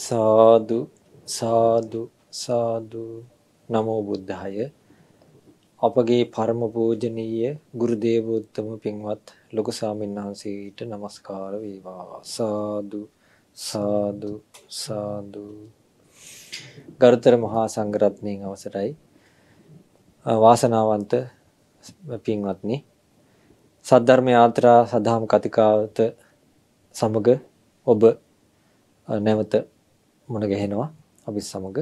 සාදු සාදු සාදු නමෝ බුද්ධාය අපගේ පරම පූජනීය ගුරු දේවෝත්තම පින්වත් ලොකු සාමින් වහන්සේට নমස්කාර වේවා සාදු සාදු සාදු ගරුතර මහා සංඝරත්නයන් අවසරයි වාසනාවන්ත පින්වත්නි සද්ධර්ම යාත්‍රා සදාම් කතිකාවත සමග ඔබ නැවත මුණ ගැහෙනවා අපි සමග.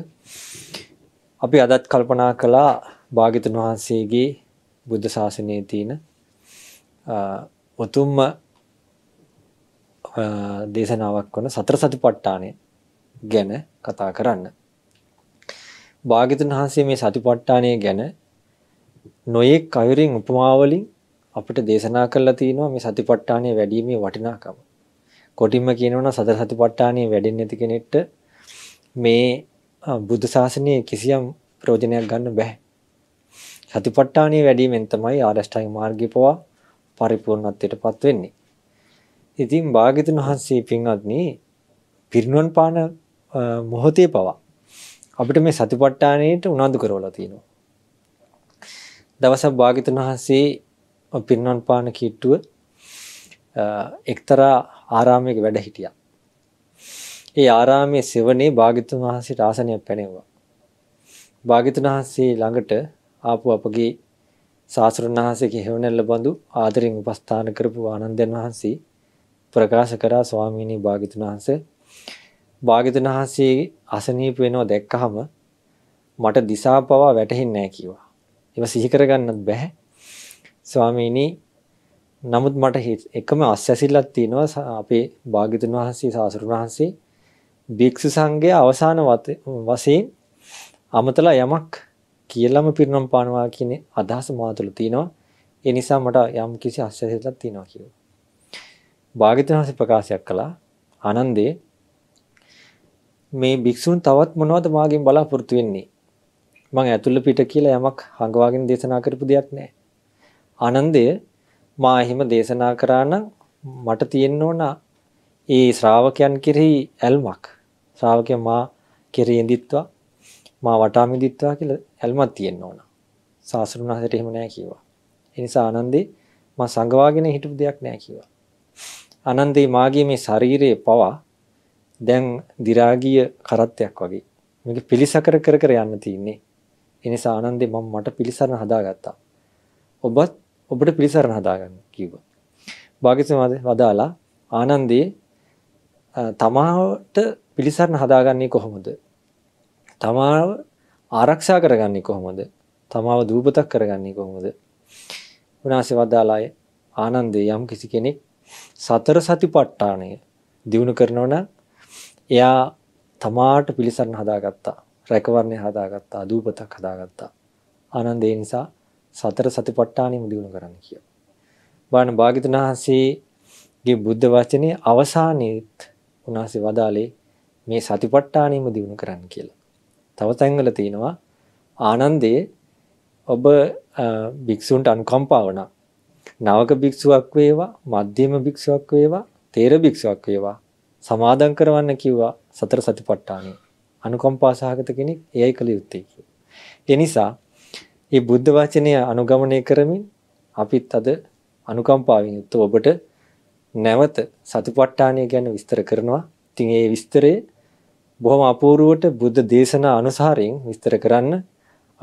අපි අදත් කල්පනා කළා භාගිතුන් වහන්සේගේ බුද්ධ ශාසනයේ තියෙන උතුම්ම දේශනාවක් වන සතර සතිපට්ඨානය ගැන කතා කරන්න. භාගිතුන් වහන්සේ මේ සතිපට්ඨානය ගැන නොයෙක් අයුරින් උපමාවලින් අපිට දේශනා කරලා තියෙනවා මේ සතිපට්ඨානය වැඩිීමේ වටිනාකම. කොටින්ම කියනවනම් සතර සතිපට්ඨානය වැඩෙන්නේ නැති කෙනෙක්ට මේ බුද්ධ ශාසනයේ කිසියම් ප්‍රයෝජනයක් ගන්න බෑ. සතිපට්ඨානයේ වැඩිමෙන් තමයි ආරෂ්ඨාංග මාර්ගය පවා පරිපූර්ණත්වයටපත් වෙන්නේ. ඉතින් භාග්‍යතුන් වහන්සේ පින්වත්නි පිරිනුවන් පාන මොහොතේ පවා අපිට මේ සතිපට්ඨානයට උනන්දු කරවලා තියෙනවා. දවසක් භාග්‍යතුන් වහන්සේ පිරිනුවන් පාන කීට්ටුව එක්තරා ආරාමයක වැඩ හිටියා. ඒ ආරාමයේ සෙවණේ භාග්‍යතුන් වහන්සේට ආසනයක් පැනෙවුවා. භාග්‍යතුන් වහන්සේ ළඟට ආපු අපගේ සාසුරුන් වහන්සේගේ හේවණල්ල බඳු ආදරෙන් උපස්ථාන කරපු ආනන්දයන් වහන්සේ ප්‍රකාශ කරා ස්වාමීනි භාග්‍යතුන් වහන්සේ භාග්‍යතුන් වහන්සේ අසනීප වෙනවා දැක්කහම මට දිසා පවා වැටහෙන්නේ නැහැ කිව්වා. ඒක සිහි කරගන්නත් බෑ. ස්වාමීනි නමුත් මට එකම අස්වැසිල්ලක් තියෙනවා අපේ භාග්‍යතුන් වහන්සේ සාසුරුන් වහන්සේ භික්ෂු සංඝය අවසාන වශයෙන් අමතලා යමක් කියලාම පිරිනම් පානවා කියන අදහස මාතුල තියෙනවා. ඒ නිසා මට යම් කිසි ආශ්චර්යයක් තියෙනවා කියලා. භාග්‍යතුන්හස ප්‍රකාශයක් කළා ආනන්දේ මේ භික්ෂුන් තවත් මොනවද මාගෙන් බලාපොරොත්තු වෙන්නේ? මම ඇතුළ පිට කියලා යමක් හඟවාගෙන දේශනා කරපු දෙයක් නැහැ. ආනන්දය මා එහෙම දේශනා කරා නම් මට තියෙන්න ඕන ඒ ශ්‍රාවකයන් කෙරෙහි ඇල්මක්. ශ්‍රාවකය මා කෙරේ ඉඳිත්වා මා වටා මිදිත්වා කියලා ඇල්මක් තියෙන්න ඕන. සාසරුණ හදට එහෙම නෑ කිව්වා. ඒ නිසා ආනන්දේ මා සංගවාගෙන හිටපු දෙයක් නෑ කිව්වා. ආනන්දේ මාගේ මේ ශරීරයේ පවා දැන් දි รา ගිය කරත්තයක් වගේ මේක පිලිසකර කර කර යන්න තියෙන්නේ. ඒ නිසා ආනන්දේ මම මට පිලිසරණ හදාගත්තා. ඔබත් ඔබට පිලිසරණ හදාගන්න කිව්වා. භාග්‍යවතුන් වදාලා ආනන්දේ තමාට පිළිසරණ හදාගන්නේ කොහොමද තමාව ආරක්ෂා කරගන්නේ කොහොමද තමාව දූපතක් කරගන්නේ කොහොමද උනාසේ වදාලාය ආනන්දේ යම් කිසි කෙනෙක් සතර සතිපට්ඨානය දිනු කරනවන එයා තමාට පිළිසරණ හදාගත්තා රැකවරණය හදාගත්තා දූපතක් හදාගත්තා ආනන්දේ නිසා සතර සතිපට්ඨානෙම දිනු කරන්න කියලා බාන භාග්‍යතුන් වහන්සේගේ බුද්ධ වචනේ අවසානයේත් උන්වහන්සේ වදාලේ මේ සතිපට්ඨානෙම දිනු කරන්න කියලා. තව තැන්වල තියෙනවා ආනන්දේ ඔබ භික්ෂුන්ට අනුකම්පාවන නවක භික්ෂුවක් වේවා මධ්‍යම භික්ෂුවක් වේවා තේර භික්ෂුවක් වේවා සමාදම් කරවන්න කිව්වා සතර සතිපට්ඨානෙ. අනුකම්පා සහගත කෙනෙක් එයයි කළ යුත්තේ කියලා. ඒ නිසා මේ බුද්ධ වචනය අනුගමනය කරමින් අපිත් අද අනුකම්පාවෙන් යුක්තව ඔබට නැවත සතිපට්ඨානය ගැන විස්තර කරනවා. ඉතින් ඒ විස්තරේ බොහොම අපූරුවට බුද්ධ දේශනා අනුසාරයෙන් විස්තර කරන්න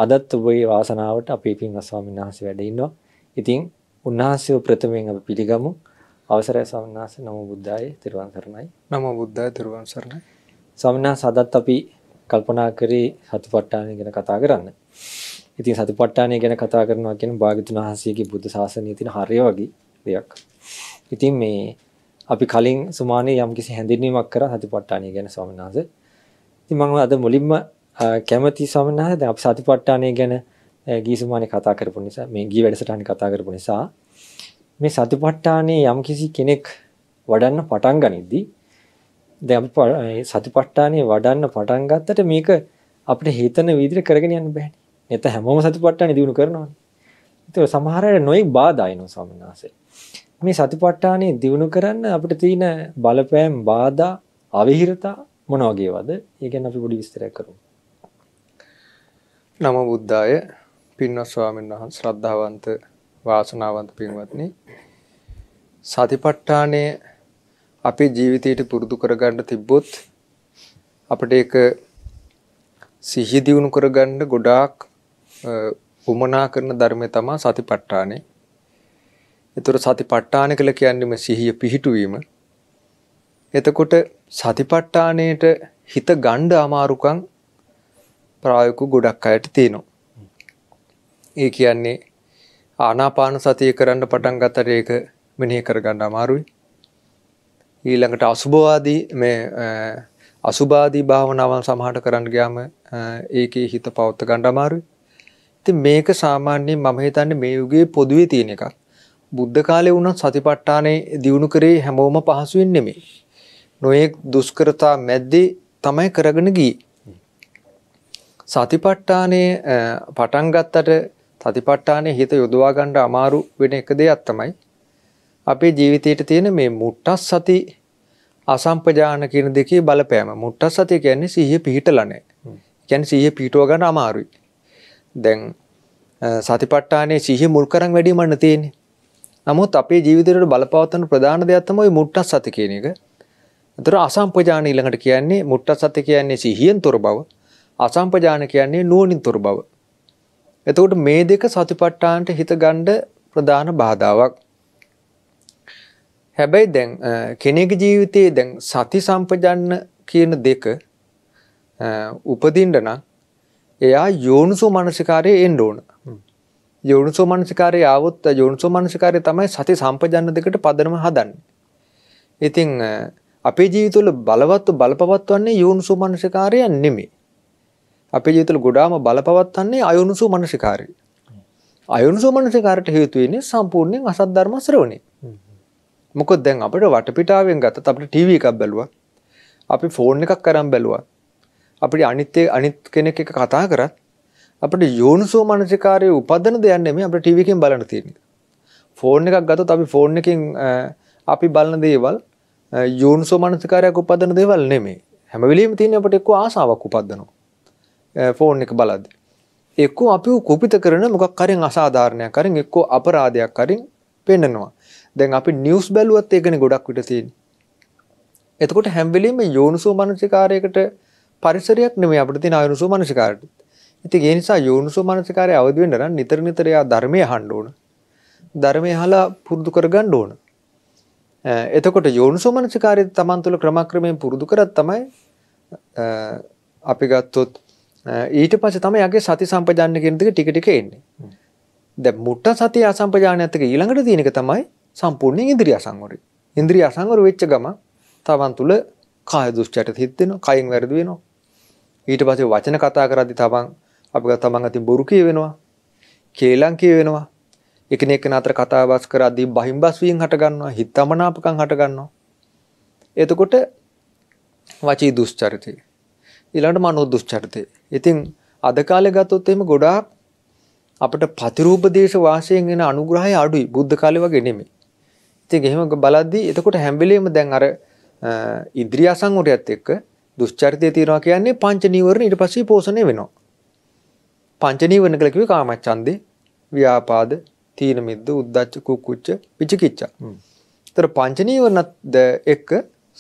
අදත් ඔබේ වාසනාවට අපේ පින් ස්වාමීන් වහන්සේ වැඩ ඉන්නවා. ඉතින් උන්වහන්සේව ප්‍රථමයෙන් අපි පිළිගමු. අවසරයි ස්වාමීන් වහන්සේ නමෝ බුද්ධාය තිරුවන් සරණයි. නමෝ බුද්ධාය තිරුවන් සරණයි. ස්වාමීන් වහන්සේ අදත් අපි කල්පනා කරේ සතිපට්ඨානය ගැන කතා කරන්න. ඉතින් සතිපට්ඨානය ගැන කතා කරනවා කියන භාග්‍යතුන් වහන්සේගේ බුද්ධ ශාසනයේ තියෙන හරය වගේ දෙයක්. ඉතින් මේ අපි කලින් සුමානේ යම්කිසි හැඳින්වීමක් කරා සතිපට්ඨානය ගැන ස්වාමීන් වහන්සේ. ඉතින් මම අද මුලින්ම කැමති සමනහ දැන් අපි සතිපට්ඨානය ගැන ගීසුමානේ කතා කරපු නිසා මේ ගී වැඩසටහන කතා කරපු නිසා මේ සතිපට්ඨානේ යම්කිසි කෙනෙක් වඩන්න පටන් ගනිද්දී දැන් අපි සතිපට්ඨානේ වඩන්න පටන් ගත්තට මේක අපිට හිතන විදිහට කරගෙන යන්න බෑනේ. නැත්නම් හැමෝම සතිපට්ඨානේ දිනු කරනවානේ. ඒතකොට සමහර අය නොයෙක් බාධා එනවා සමනහසේ. මේ සතිපට්ඨානේ දිනු කරන්න අපිට තියෙන බලපෑම් බාධා අවහිරතා මොනවගේවද ඒගැන් අපි පොඩි විස්තරයක් කරු නම බුද්ධාය පින්වත් ස්වාමීන් වහන් ශ්‍රද්ධාවන්ත වාසනාවන්ත පින්වත්න සතිපට්ටානය අපේ ජීවිතයට පුරුදු කරගන්න තිබ්බොත් අපට එක සිහි දියුණු කරගන්න ගොඩාක් උමනා කරන ධර්මය තමා සති පට්ටානේ එතුර සති පට්ටාන කළ කියන්නම සිහිය පිහිටුවීම එතකොට සතිපට්ඨානයට හිත ගණ්ඩ අමාරුකම් ප්‍රායෝගික ගොඩක් අයට තියෙනවා. ඒ කියන්නේ ආනාපාන සතිය කරන්න පටන් ගත්තට ඒක මෙනෙහි කරගන්න අමාරුයි. ඊළඟට අසුභවාදී මේ අසුභාදී භාවනාවන් සමහරට කරන්න ගියාම ඒකේ හිත පවත්ව ගන්න අමාරුයි. ඉතින් මේක සාමාන්‍යයෙන් මම හිතන්නේ මේ යුගයේ පොදුවේ තියෙන එකක්. බුද්ධ කාලේ වුණත් සතිපට්ඨානේ දිනු කරේ හැමෝම පහසුවෙන් නෙමෙයි. නොයෙක් දුෂ්කරතා මැද්දේ තමයි කරගෙන ගියේ. සතිපට්ඨානයේ පටන් ගත්තට සතිපට්ඨානයේ හිත යොදවා ගන්න අමාරු වෙන එක දෙයක් තමයි අපේ ජීවිතයේ තියෙන මේ මුට්ටස් සති අසම්පජාන කියන දෙකේ බලපෑම. මුට්ටස් සතිය කියන්නේ සිහිය පිහිටලා නැහැ. කියන්නේ සිහිය පිහිටව ගන්න අමාරුයි. දැන් සතිපට්ඨානයේ සිහිය මුල් කරන් වැඩිමන්න තියෙන්නේ. නමුත් අපේ ජීවිතේට බලපවත්වන ප්‍රධාන දෙයක් තමයි මුට්ටස් සති කියන එක. එතකොට අසම්පජාන ඊළඟට කියන්නේ මුට්ට සත්‍ය කියන්නේ සිහියෙන් තොර බව. අසම්පජාන කියන්නේ නුවණින් තොර බව. එතකොට මේ දෙක සතිපට්ඨානට හිත ගන්න ප්‍රධාන බාධාවක්. හැබැයි දැන් කෙනෙකුගේ ජීවිතයේ දැන් සති සම්පජන්න කියන දෙක උපදින්න නම් එයා යෝනිසෝ මනසිකාරයේ එන්න ඕන. යෝනිසෝ මනසිකාරය આવොත් යෝනිසෝ මනසිකාරය තමයි සති සම්පජන්න දෙකට පදනම හදන්නේ. ඉතින් අපේ ජීවිතවල බලවත්ව බලපවත්වන්නේ යෝනිසෝ මනසිකාරය නෙමෙයි. අපේ ජීවිතවල ගොඩාම බලපවත්වන්නේ අයෝනිසෝ මනසිකාරය. අයෝනිසෝ මනසිකාරයට හේතු වෙන්නේ සම්පූර්ණයෙන් අසත් ධර්ම ශ්‍රවණය. මොකද දැන් අපිට වටපිටාවෙන් ගත්තත් අපිට ටීවී එකක් බැලුවා. අපි ෆෝන් එකක් අරන් බැලුවා. අපිට අනිත් අනිත් කෙනෙක් එක්ක කතා කරත් අපිට යෝනිසෝ මනසිකාරයේ උපදින දෙයක් නෙමෙයි අපිට ටීවී එකෙන් බලන්න තියෙන්නේ. ෆෝන් එකක් ගත්තොත් අපි ෆෝන් එකෙන් අපි බලන දේවල් යෝනිසෝ මනසකාරයක් උපදන දේවල් නෙමේ හැමවිලීම තියන අපට එක්ක ආසාාවක් උපදනවා ෆෝන් එක බලද්ද. එක්කෝ අපි කුපිත කරන මොකක් කරින් අසාධාරණයක් කරින් එක්කෝ අපරාධයක් කරින් පෙන්නවා දැන් අපි නිියස් බැලුවත් ඒගෙන ගොඩක් විට තින්. එතකොට හැම්වලීම යෝනිසෝ මනසිකාරයකට පරිසරයක් නෙම අපට තින අයුනුසු මනසිකාරට ඉති ගේනිසා යෝනිසු මනසිකාරය අවදවෙන්ටරන් නිතර නිතරයා ධර්මය හන්ඩෝන ධර්මය හලා පුරුදු කරගන්න ඕන එතකොට යෝනිසෝමනසිකාරය තමන් තුළ ක්‍රමක්‍රමයෙන් පුරුදු කරත් තමයි අපි ගත්තොත් ඊට පස්සේ තමයි යගේ සති සම්පජාන්න කියන දේ ටික ටික එන්නේ. දැන් මුට්ට සතිය අසම්පජානයත් එක්ක ඊළඟට තියෙන එක තමයි සම්පූර්ණ ඉන්ද්‍රිය අසංවරය. ඉන්ද්‍රිය අසංවර වෙච්ච ගම තමන් තුළ කාය දුෂ්චයට හිත වෙනවා, කයින් වැරදි වෙනවා. ඊට පස්සේ වචන කතා කරද්දී තමන් අපිට තමන් අතින් බොරු කියවෙනවා, කේලම් කියවෙනවා. එකන එක අතර කතාබස් කරද්දී බහිම්බස්වීන් හටගන්නවා හිත්තමනාපකං හටගන්නවා. එතකොට වචී දුෂ්චරිතය. ඊළඟට මනෝ දුෂ්චරිතය. ඉතින් අද කාලේ ගත්තොත් එහෙම ගොඩාක් අපිට ප්‍රතිරූප දේශ වාසයෙන් එන අනුග්‍රහය අඩුයි බුද්ධ කාලේ වගේ නෙමෙයි. ඉතින් එහෙම බලද්දී එතකොට හැම වෙලෙම දැන් අර ඉන්ද්‍රිය අසංගුණයත් එක්ක දුෂ්චරිතය තියනවා කියන්නේ පංච නීවරණ ඊට පස්සේ පෝෂණය වෙනවා. පංච නීවරණ කියලා කිව්වේ කාමච්ඡන්දේ, ව්‍යාපාද, තීන මිද්ද උද්දච්ච කුක්කුච්ච විචිකිච්ඡා. ඒතර පංච නීවරණත් එක්ක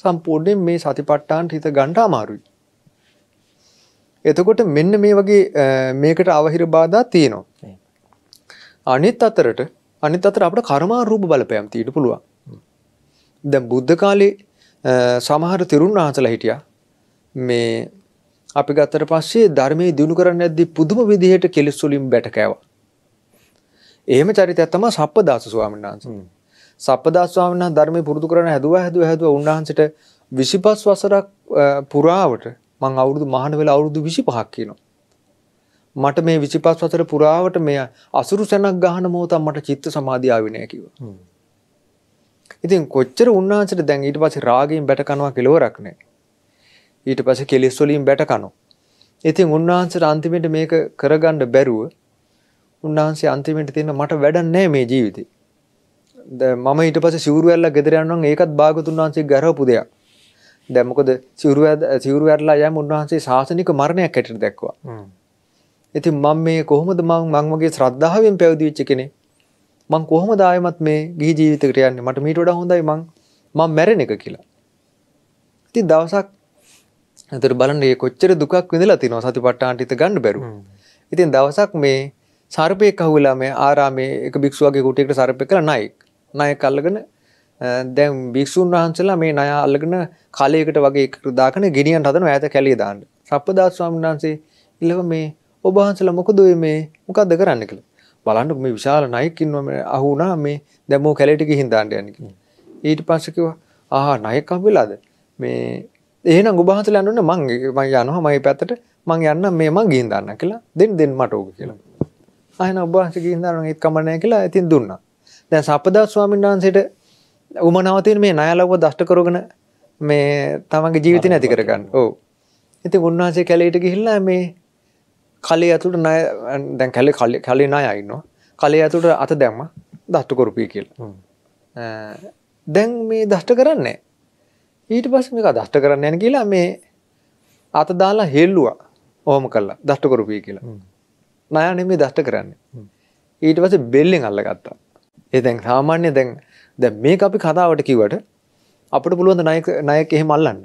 සම්පූර්ණයෙන් මේ සතිපට්ඨාන හිත ගන්න අමාරුයි. එතකොට මෙන්න මේ වගේ මේකට අවහිර බාධා තියෙනවා. අනිත් අතරට අනිත් අතර අපිට කර්මා රූප බලපෑම් තියෙන්න පුළුවන්. දැන් බුද්ධ කාලේ සමහර තිරුණ ආසලා හිටියා. මේ අපි ගත්තට පස්සේ ධර්මයේ දිනු කරන්න ඇද්දී පුදුම විදිහට කෙලෙස් වලින් බැටකෑවා. එහෙම චරිතයක් තමයි සප්පදාස ස්වාමීන් වහන්සේ. සප්පදාස ස්වාමීන් වහන්සේ ධර්මයේ පුරුදු කරන හැදුවා හැදුවා හැදුවා උන්වහන්සේට 25 වසරක් පුරාවට මම අවුරුදු මහාන වෙලා අවුරුදු 25ක් කියනවා. මට මේ 25 වසර පුරාවට මේ අසුරු සැනක් ගහන මොහොතක් මට චිත්ත සමාධිය ආවේ නැහැ කිව්වා. ඉතින් කොච්චර උන්වහන්සේට දැන් ඊට පස්සේ රාගයෙන් බැට කනවා කෙලවරක් නැහැ. ඊට පස්සේ කෙලෙස් වලින් බැට කනවා. ඉතින් උන්වහන්සේට අන්තිමට මේක කරගන්න බැරුව උන්වහන්සේ අන්තිමට තියෙන මට වැඩක් නැහැ මේ ජීවිතේ. දැන් මම ඊට පස්සේ සිවුරු ඇල්ල ගෙදර යනවා නම් ඒකත් භාගතුන් වහන්සේ ගරහපු දෙයක්. දැන් මොකද සිවුරු සිවුරු ඇල්ලා යෑම උන්වහන්සේ ශාසනික මරණයක් හැටියට දැක්වුවා. ඉතින් මම මේ කොහොමද මං මං වගේ ශ්‍රද්ධාවෙන් පැවිදි වෙච්ච කෙනෙක් මං කොහොමද ආයෙමත් මේ ගිහි ජීවිතයකට යන්නේ මට මීට වඩා හොඳයි මං මං මැරෙන එක කියලා. ඉතින් දවසක් අතර බලන්න මේ කොච්චර දුකක් විඳලා තිනවා සතිපට්ඨාන ටික ගන්න බැරුව. ඉතින් දවසක් මේ සර්පයෙක් අහුවෙලා මේ ආරාමේ එක භික්ෂුවගේ කුටියකට සර්පයෙක් කළා ණයෙක්. ණයෙක් අල්ලගෙන දැන් භික්ෂුන් වහන්සේලා මේ ණය අල්ලගෙන කලයකට වගේ දාගෙන ගෙනියන්න හදනවා ඈත කැළිය දාන්න. සප්පදාස් ස්වාමීන් වහන්සේ ඉලව මේ ඔබ වහන්සේලා මොකද ඔය මේ මොකද්ද කරන්න කියලා. බලන්න මේ විශාල ණයෙක් ඉන්නවා අහුණා මේ දැන් මෝ කැලේට ගිහින් දාන්න යන්නේ කියලා. ඊට පස්සේ කිව්වා ආහා ණයෙක් හම්බෙලාද මේ එහෙනම් ඔබ වහන්සේලා යන්න ඕනේ මං මං යනවා මගේ පැත්තට මං යන්න මේ මං ගිහින් දාන්න කියලා දෙන්න දෙන්න මට ඕක කියලා. අයන ඔබහන්සකිහිදරන ඒත් කමනය කියලා ඇතින් දුන්න දැ සපදා ස්වාමින් වහන්සේට උමනවතින් මේ නයලව දෂ්ට කරගෙන මේ තමන්ගේ ජීවිතය නැති කරගන්න ඕ ඉති උන්වහන්සේ කැලේට ගිහිල්ලා මේ කලේ ඇතුට නය දැන් කැලෙ කලේ නය අයින්නවා කලේ ඇතුට අත දැම්ම දෂ්ට කොරපී කියල් දැන් මේ දෂ්ට කරන්නේ ඊට පස් මේක දෂ්ට කරන්න යන කියලා මේ අත දාලා හෙල්ලුවා ඕහම කල්ලා දෂ්ට කොරපී කියලා මයාන මේ දෂ්ට කරන්න ඊට පස බෙල්ලෙන් අල්ලගත්තා එදැන් සාමාන්‍ය දැන් දැ මේ අපි කතාවට කිවට අපට පුළුවන්ද නයක නය එහෙ මල්ලන්න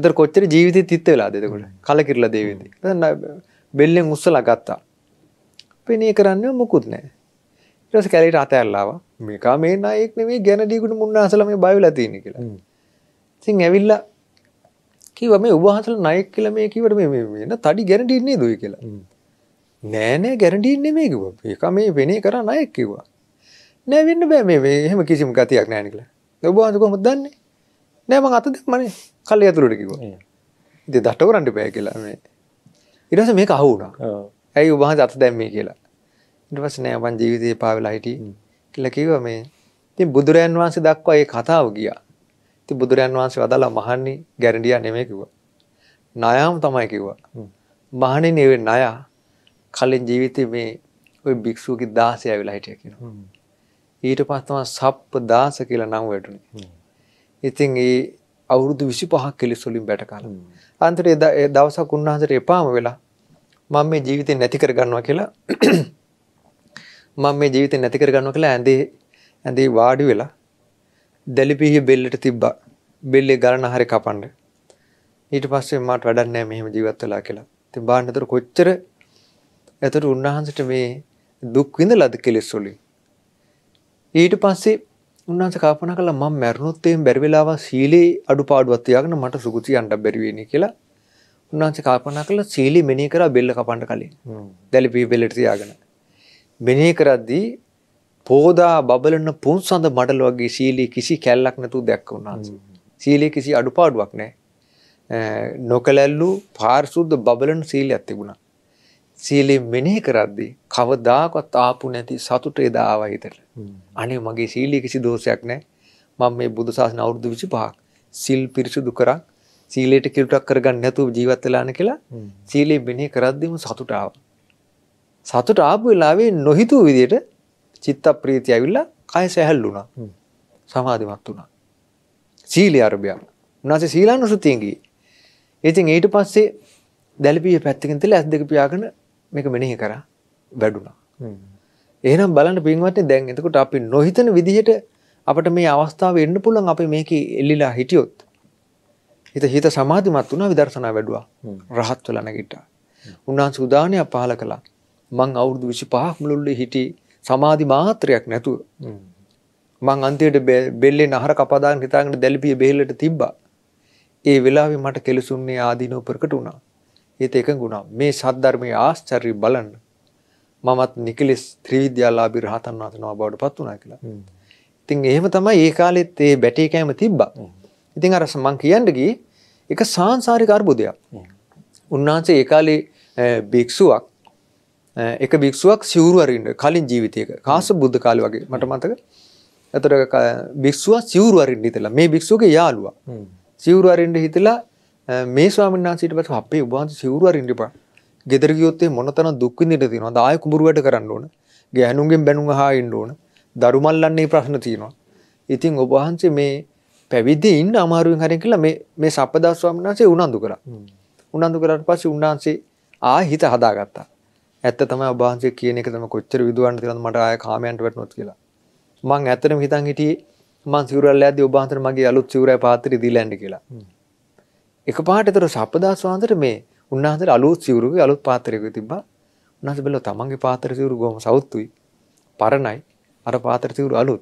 ඇත කොච්චර ජීවිත තිත්ත වෙලා දෙකට කල කිරලා දේවිදි බෙල්ලෙන් උස්සල ගත්තා පෙනේ කරන්න මොකුත් නෑ ඉරස කැලට අතඇල්ලාව මේකා මේ නයෙක් නෙවේ ගැනඩීකුට මුන්නාසල මේ බයිලතින කියලා සිං ඇවිල්ල කිව මේ උබහසල නයෙක් කියල මේ කිවට මේ වෙන තඩි ගැනඩින්නේ දුයි කියලා නෑනෑ ගැරඩීන් නෙමේ කිව එක මේ වෙනේ කරන්න අයෙක් කිව්වා නෑවෙන්න බෑ මේ එහෙම කිසිම ගතියක් නෑනිකල ඔබවාන්සක මුත් දන්නේ නෑම අත මන කල්ල ඇතුළට කිව ඉති දටවරන්ට පෑ කියලා මේ ඉරස මේ කහුුණා ඇයි ඔබහන් අත දැම්මේ කියලා ඉටවස් නෑවන් ජීවිතය පාවෙලා හිටි කියල කිව මේ තින් බුදුරයන් වහන්සේ දක්වා ඒ කතාව ගියා ති බුදුරයන් වහන්සේ වදලා මහන්නේ ගැරඩියා නෙමේ කිව නයම් තමයි කිව්වා මහනේ නෙවෙන් අයා කලින් ජීවිතේ මේ ওই භික්ෂුවගේ 16 ඇවිල්ලා හිටියා කියනවා. ඊට පස්සේ තමයි සප්ප 16 කියලා නම් වැටුනේ. ඉතින් ඒ අවුරුදු 25ක් කෙලිස් වලින් බැට කාලා. අන්තිමට ඒ දවසක් උන්වහන්සේට එපාම වෙලා මම මේ ජීවිතේ නැති කර ගන්නවා කියලා මම මේ ජීවිතේ නැති කර ගන්නවා කියලා ඇඳේ ඇඳේ වාඩි වෙලා දැලිපිහි බෙල්ලට තිබ්බා. බෙල්ලේ ගලන හැරි කපන්න. ඊට පස්සේ මාට වැඩක් නැහැ මෙහෙම ජීවත් වෙලා කියලා. ඉතින් බාන්නතර කොච්චර එතකොට උන්වහන්සේට මේ දුක් විඳලාද කෙලෙස් වලින්. ඊට පස්සේ උන්වහන්සේ කල්පනා කළා මම මැරුණොත් එහෙම බැරි වෙලාවා සීලේ අඩුපාඩුවක් තියාගෙන මට සුගතිය යන්න බැරි වෙන්නේ කියලා. උන්වහන්සේ කල්පනා කළා සීලේ මෙනෙහි කරා බෙල්ල කපන්න කලින්. දැලිපි බෙල්ලට තියාගෙන. මෙනෙහි කරද්දී පෝදා බබලන පුන්සඳ මඩල වගේ සීලේ කිසි කැල්ලක් නැතුව දැක්ක උන්වහන්සේ. සීලේ කිසි අඩුපාඩුවක් නැහැ. නොකලැල්ලු පාරිශුද්ධ බබලන සීලයක් තිබුණා. සීලෙන් මෙනෙහි කරද්දී කවදාකවත් ආපු නැති සතුට එදා ආවා හිතට. අනේ මගේ සීලයේ කිසි දෝෂයක් නැහැ. මම මේ බුදු සාසන අවුරුදු 25ක් සිල් පිරිසුදු කරා. සීලයට කිලුටක් කරගන්න නැතුව ජීවත් වෙලා යන කියලා සීලෙන් මෙනෙහි කරද්දීම සතුට ආවා. සතුට ආපු වෙලාවේ නොහිතුව විදිහට චිත්ත ප්‍රීතිය ඇවිල්ලා කය සැහැල්ලු වුණා. සමාධිමත් වුණා. සීලය අරබියක්. උනාසේ සීලානුසුතියෙන් ගියේ. ඉතින් ඊට පස්සේ දැලිපිය පැත්තකින් තියලා ඇස් දෙක පියාගෙන මේක මෙනෙහි කරා වැඩුණා. එහෙනම් බලන්න පින්වත්නි දැන් එතකොට අපි නොහිතන විදිහට අපිට මේ අවස්ථාව එන්න පුළුවන් අපි මේක එල්ලිලා හිටියොත්. හිත හිත සමාධිමත් වුණා විදර්ශනා වැඩුවා. රහත් වෙලා නැගිට්ටා. උන්වහන්සේ උදානයක් පහල කළා. මං අවුරුදු 25ක් මුළුල්ලේ හිටි සමාධි මාත්‍රයක් නැතුව. මං අන්තියට බෙල්ලේ නහර කපා දාගෙන හිතාගෙන දැලිපිය බෙහෙල්ලට තිබ්බා. ඒ වෙලාවේ මට කෙලසුන්නේ ආදීනෝ ප්‍රකට වුණා. හිත එකඟුණා. මේ සද්ධර්මයේ ආශ්චර්ය බලන්න මමත් නිකලස් ත්‍රිවිද්‍යාලාභී රහතන් වහන්සේනවා බවට පත් වුණා කියලා. ඉතින් එහෙම තමයි ඒ කාලෙත් ඒ බැටේ කෑම තිබ්බා. ඉතින් අර මං කියන්න ගියේ ඒක සාංශාරික අර්බුදයක්. උන්වහන්සේ ඒ කාලේ භික්ෂුවක් එක භික්ෂුවක් සිවුරු අරින්න කලින් ජීවිතයක කාස බුද්ධ කාලේ වගේ මට මතක. එතකොට භික්ෂුව සිවුරු අරින්න හිතලා මේ භික්ෂුවගේ යාළුවා. සිවුරු අරින්න හිතලා මේ ස්වාමීන් වහන්සේට පස්සේ අපේ උභාන්ති සිවුරු අරින්න එපා. ගෙදර ගියොත් ඒ මොනතරම් දුක් විඳින්නද තියෙනවද? ආයෙ කුඹුරු වැඩ කරන්න ඕන. ගෑනුන්ගෙන් බැනුම් අහා ඉන්න ඕන. දරු මල්ලන්නේ ප්‍රශ්න තියෙනවා. ඉතින් ඔබ වහන්සේ මේ පැවිදි ඉන්න අමාරුවෙන් හරිය කියලා මේ මේ සප්පදාස් ස්වාමීන් වහන්සේ උනන්දු කරා. උනන්දු කරාට පස්සේ උන්වහන්සේ ආ හිත හදාගත්තා. ඇත්ත තමයි ඔබ වහන්සේ කියන එක තමයි කොච්චර විදුවන්න තියෙනවද මට ආයෙ කාමයන්ට වැටුනොත් කියලා. මං ඇත්තටම හිතන් හිටියේ මං සිවුරල් ඇද්දී ඔබ වහන්සේට මගේ අලුත් සිවුරයි පාත්‍රය දීලා යන්න කියලා. එකපාරට ඒතර සප්පදාස් වහන්සේට මේ උන්වහන්සේට අලුත් සිවුරක අලුත් පාත්‍රයක තිබ්බා. උන්වහන්සේ බැලුවා තමන්ගේ පාත්‍ර සිවුරු ගොම සවුත්තුයි. පරණයි. අර පාත්‍ර සිවුරු අලුත්.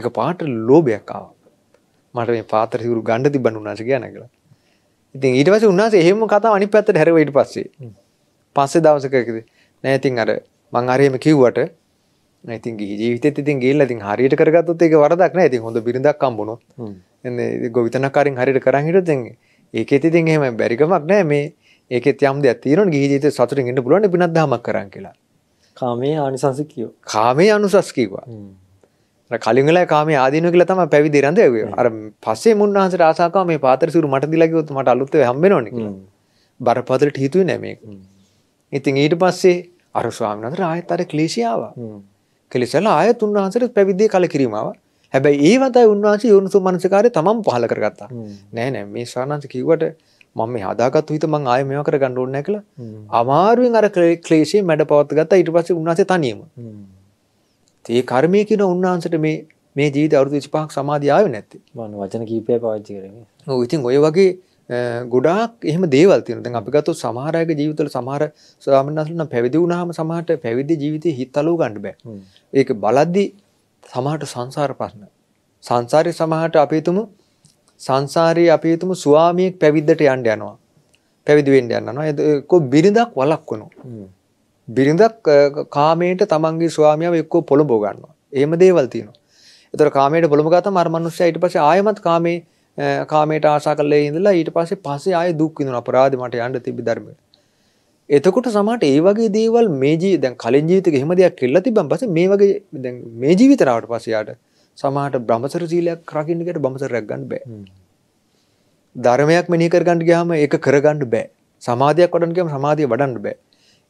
එකපාරට ලෝභයක් ආවා. මට මේ පාත්‍ර සිවුරු ගන්න තිබ්බන උන්වහන්සේ කියන කියලා. ඉතින් ඊට පස්සේ උන්වහන්සේ එහෙම කතාව අනිත් පැත්තට හැරෙව ඊට පස්සේ. පස්සේ දවසක නෑ ඉතින් අර මං හරියම කිව්වට ඉතින් ගිහි ජීවිතෙත් ඉතින් ගිහිල්ලා ඉතින් හරියට කරගත්තොත් ඒක වරදක් නෑ. ඉතින් හොඳ බිරිඳක් හම්බුනොත්. එන්නේ ගොවිතැනකාරින් හරියට කරන් හිටියොත් ඉතින් ඒකෙත් ඉතින් එහෙම බැරිකමක් නෑ මේ ඒකෙත් යම් දෙයක් තියෙනවනේ ගිහි ජීවිතේ සතුටින් ඉන්න පුළුවන් පිනක් දහමක් කරන් කියලා. කාමයේ ආනිසංස කියෝ. කාමයේ අනුසස් කිව්වා. අර කලින් වෙලාවේ කාමයේ ආදීනෝ කියලා තමයි පැවිදි රඳ ඇවිය. අර පස්සේ මුන්නාන්සට ආසාකව මේ පාතර සිරු මට දීලා කිව්වොත් මට අලුත් වෙ හම්බ වෙනවනේ කියලා. බරපතලට හිතුවේ නෑ මේක. ඉතින් ඊට පස්සේ අර ස්වාමීන් වහන්සේ ආයෙත් අර ක්ලේශිය ආවා. ක්ලේශයලා ආයෙත් උන්වහන්සේට පැවිදි කලකිරීම ආවා. හැබැයි ඒවතයි උන්වහන්සේ යුණුසුම් මනසකාරය තමන් පහල කරගත්තා. නෑ නෑ මේ ස්වාමීන් කිව්වට මම මේ හදාගත්තු හිත මං ආයෙ මේවා කරගන්න ඕනේ නැහැ කියලා අමාරුවෙන් අර ක්ලේශයෙන් මැඩ පවත්ගත්තා ඊට පස්සේ උන්වහන්සේ තනියම. ඒ කර්මය කියන උන්වහන්සේට මේ මේ ජීවිත අවුරුදු 25ක් සමාධිය ආවේ නැත්තේ. මම වචන කීපයක් පාවිච්චි කරන්නේ. ඔව් ඉතින් ඔය වගේ ගොඩාක් එහෙම දේවල් තියෙනවා. දැන් අපි ගත්තොත් සමහර අයගේ ජීවිතවල සමහර ස්වාමීන් වහන්සේලා පැවිදි වුණාම සමහරට පැවිදි ජීවිතේ හිත අලුව ගන්න බෑ. ඒක බලද්දි සමහට සංසාර ප්‍රශ්න. සංසාරය සමහට අපේතුම සංසාරයේ අපේතුම ස්වාමියෙක් පැවිද්දට යන්ඩ යනවා. පැවිදිවෙන්ඩ යන්නවා එකො බිරිඳක් වලක් වුණු. බිරිඳක් කාමේට තමන්ගේ ස්වාමියාව එක්කෝ පොළඹ ගන්නවා. ඒම දේවල් තියෙනවා. එතර කාමයට පොළඹගත මර්මනුෂ්‍ය ඊට පස ආයමත් කාමේ කාමේට ආසා කලේ ඉඳලා ඊට පස්සේ පස්සේ ආය දුක් විඳින අපරාධ මට යන්න තිබි ධර්මයේ එතකොට සමහරට ඒ වගේ දේවල් මේ ජී දැන් කලින් ජීවිතේ එහෙම දෙයක් කෙල්ල තිබ්බන් පස්සේ මේ වගේ දැන් මේ ජීවිතේට ආවට පස්සේ යාට සමහරට බ්‍රහ්මචර්ය සීලයක් රකින්න කියට බ්‍රහ්මචර්යයක් ගන්න බෑ. ධර්මයක් මෙනෙහි කරගන්න ගියාම ඒක කරගන්න බෑ. සමාධියක් වඩන්න ගියාම සමාධිය වඩන්න බෑ.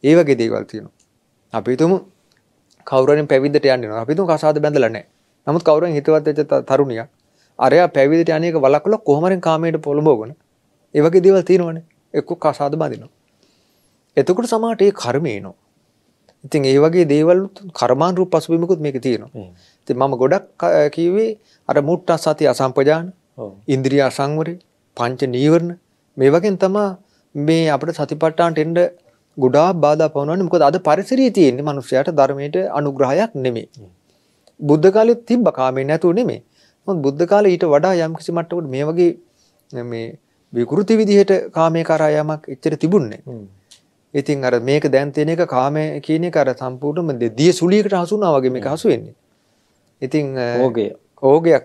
ඒ වගේ දේවල් තියෙනවා. අපි හිතමු කවුරුන් පැවිද්දට යන්න වෙනවා. අපි හිතමු කසාද බැඳලා නැහැ. නමුත් කවුරුන් හිතවත් වෙච්ච තරුණියක් අරයා පැවිදිට අනක වලක්ල කොහමරෙන් කාමයට පොළඹෝගන ඒවගේ දේවල් තියෙනවන එක්කු කසාද බදිනවා එතකොට සමාට ඒ කර්මයනවා. ඉතින් ඒ වගේ දේවල් කර්මාන්රු පසුබිමකුත් මේක තියෙනවා. ඉතින් මම ගොඩක් කිව්වේ අර මුට්ටා සති අසම්පජාන, ඉන්ද්‍රිය සංවරය, පංච නීවරණ මේ වගේ තමයි මේ අපිට සතිපට්ඨානට එන්න ගොඩාක් බාධා පවනවන්නේ. මොකද අද පරිසරයේ තියෙන්නේ මිනිස්යාට ධර්මයට අනුග්‍රහයක් නෙමෙයි. බුද්ධ කාලෙත් තිබ්බ කාමේ නැතුව නෙමෙයි. මොකද බුද්ධ කාලේ ඊට වඩා යම් කිසි මට්ටමකට මේ වගේ මේ විකෘති විදිහට කාමේ කරා යමක් එච්චර තිබුණේ නැහැ. ඉතින් අර මේක දැන් තියෙන එක කාමය කියන එක අර සම්පූර්ණම දිය සුලියකට හසුනා වගේ මේක හසු වෙන්නේ. ඉතින් ඕගය. ඕගයක්.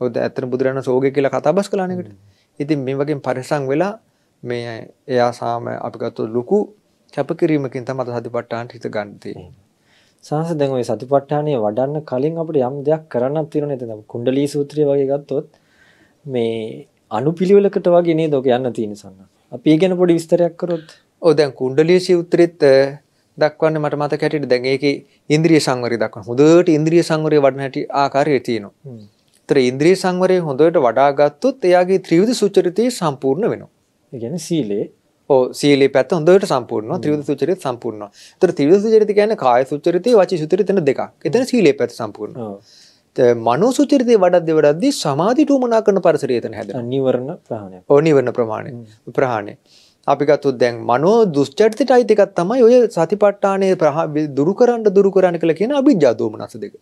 ඔය ඇත්තට බුදුරණ සෝගය කියලා කතාබස් කළානේකට. ඉතින් මේ වගේ පරිසම් වෙලා මේ එයා සාම අපි ගත්තොත් ලুকু කැපකිරීමකින් තමයි අද සතිපට්ඨාන හිත ගන්න තියෙන්නේ. සාහස දැන් ওই සතිපට්ඨානය වඩන්න කලින් අපිට යම් දෙයක් කරන්නක් තියෙනවා නේද? කුණ්ඩලී සූත්‍රය වගේ ගත්තොත් මේ අනුපිළිවෙලකට වගේ නේද ඔක යන්න තියෙන සන්න. අපි ඒ ගැන පොඩි විස්තරයක් කරොත්. ඔව් දැන් කුණ්ඩලීය සූත්‍රෙත් දක්වන්නේ මට මතක හැටියට දැන් ඒකේ ඉන්ද්‍රිය සංවරය දක්වන. හොඳට ඉන්ද්‍රිය සංවරය වඩන හැටි ආකාරය තියෙනවා. ඒතර ඉන්ද්‍රිය සංවරය හොඳට වඩා ගත්තොත් එයාගේ ත්‍රිවිධ සුචරිතය සම්පූර්ණ වෙනවා. ඒ කියන්නේ සීලේ ඔව් සීලේ පැත්ත හොඳට සම්පූර්ණ වෙනවා. ත්‍රිවිධ සුචරිත සම්පූර්ණ වෙනවා. ඒතර ත්‍රිවිධ සුචරිත කියන්නේ කාය සුචරිතය, වචී සුචරිත එතන දෙකක්. එතන සීලේ පැත්ත සම්පූර්ණ. ඔව්. මනෝ සුචරිතය වඩද්දි වඩද්දි සමාධි ටූමනා කරන පරිසරය එතන හැදෙනවා. නිවර්ණ ප්‍රහාණය. ඔව් නිවර්ණ ප්‍රමාණය. ප්‍රහාණය. අපි ගත්තොත් දැන් මනෝ දුෂ්චරිතයයි එකක් තමයි ඔය සතිපට්ඨානයේ දුරු කරන්න දුරු කරන්න කියලා කියන අවිජ්ජා දෝමනස දෙක.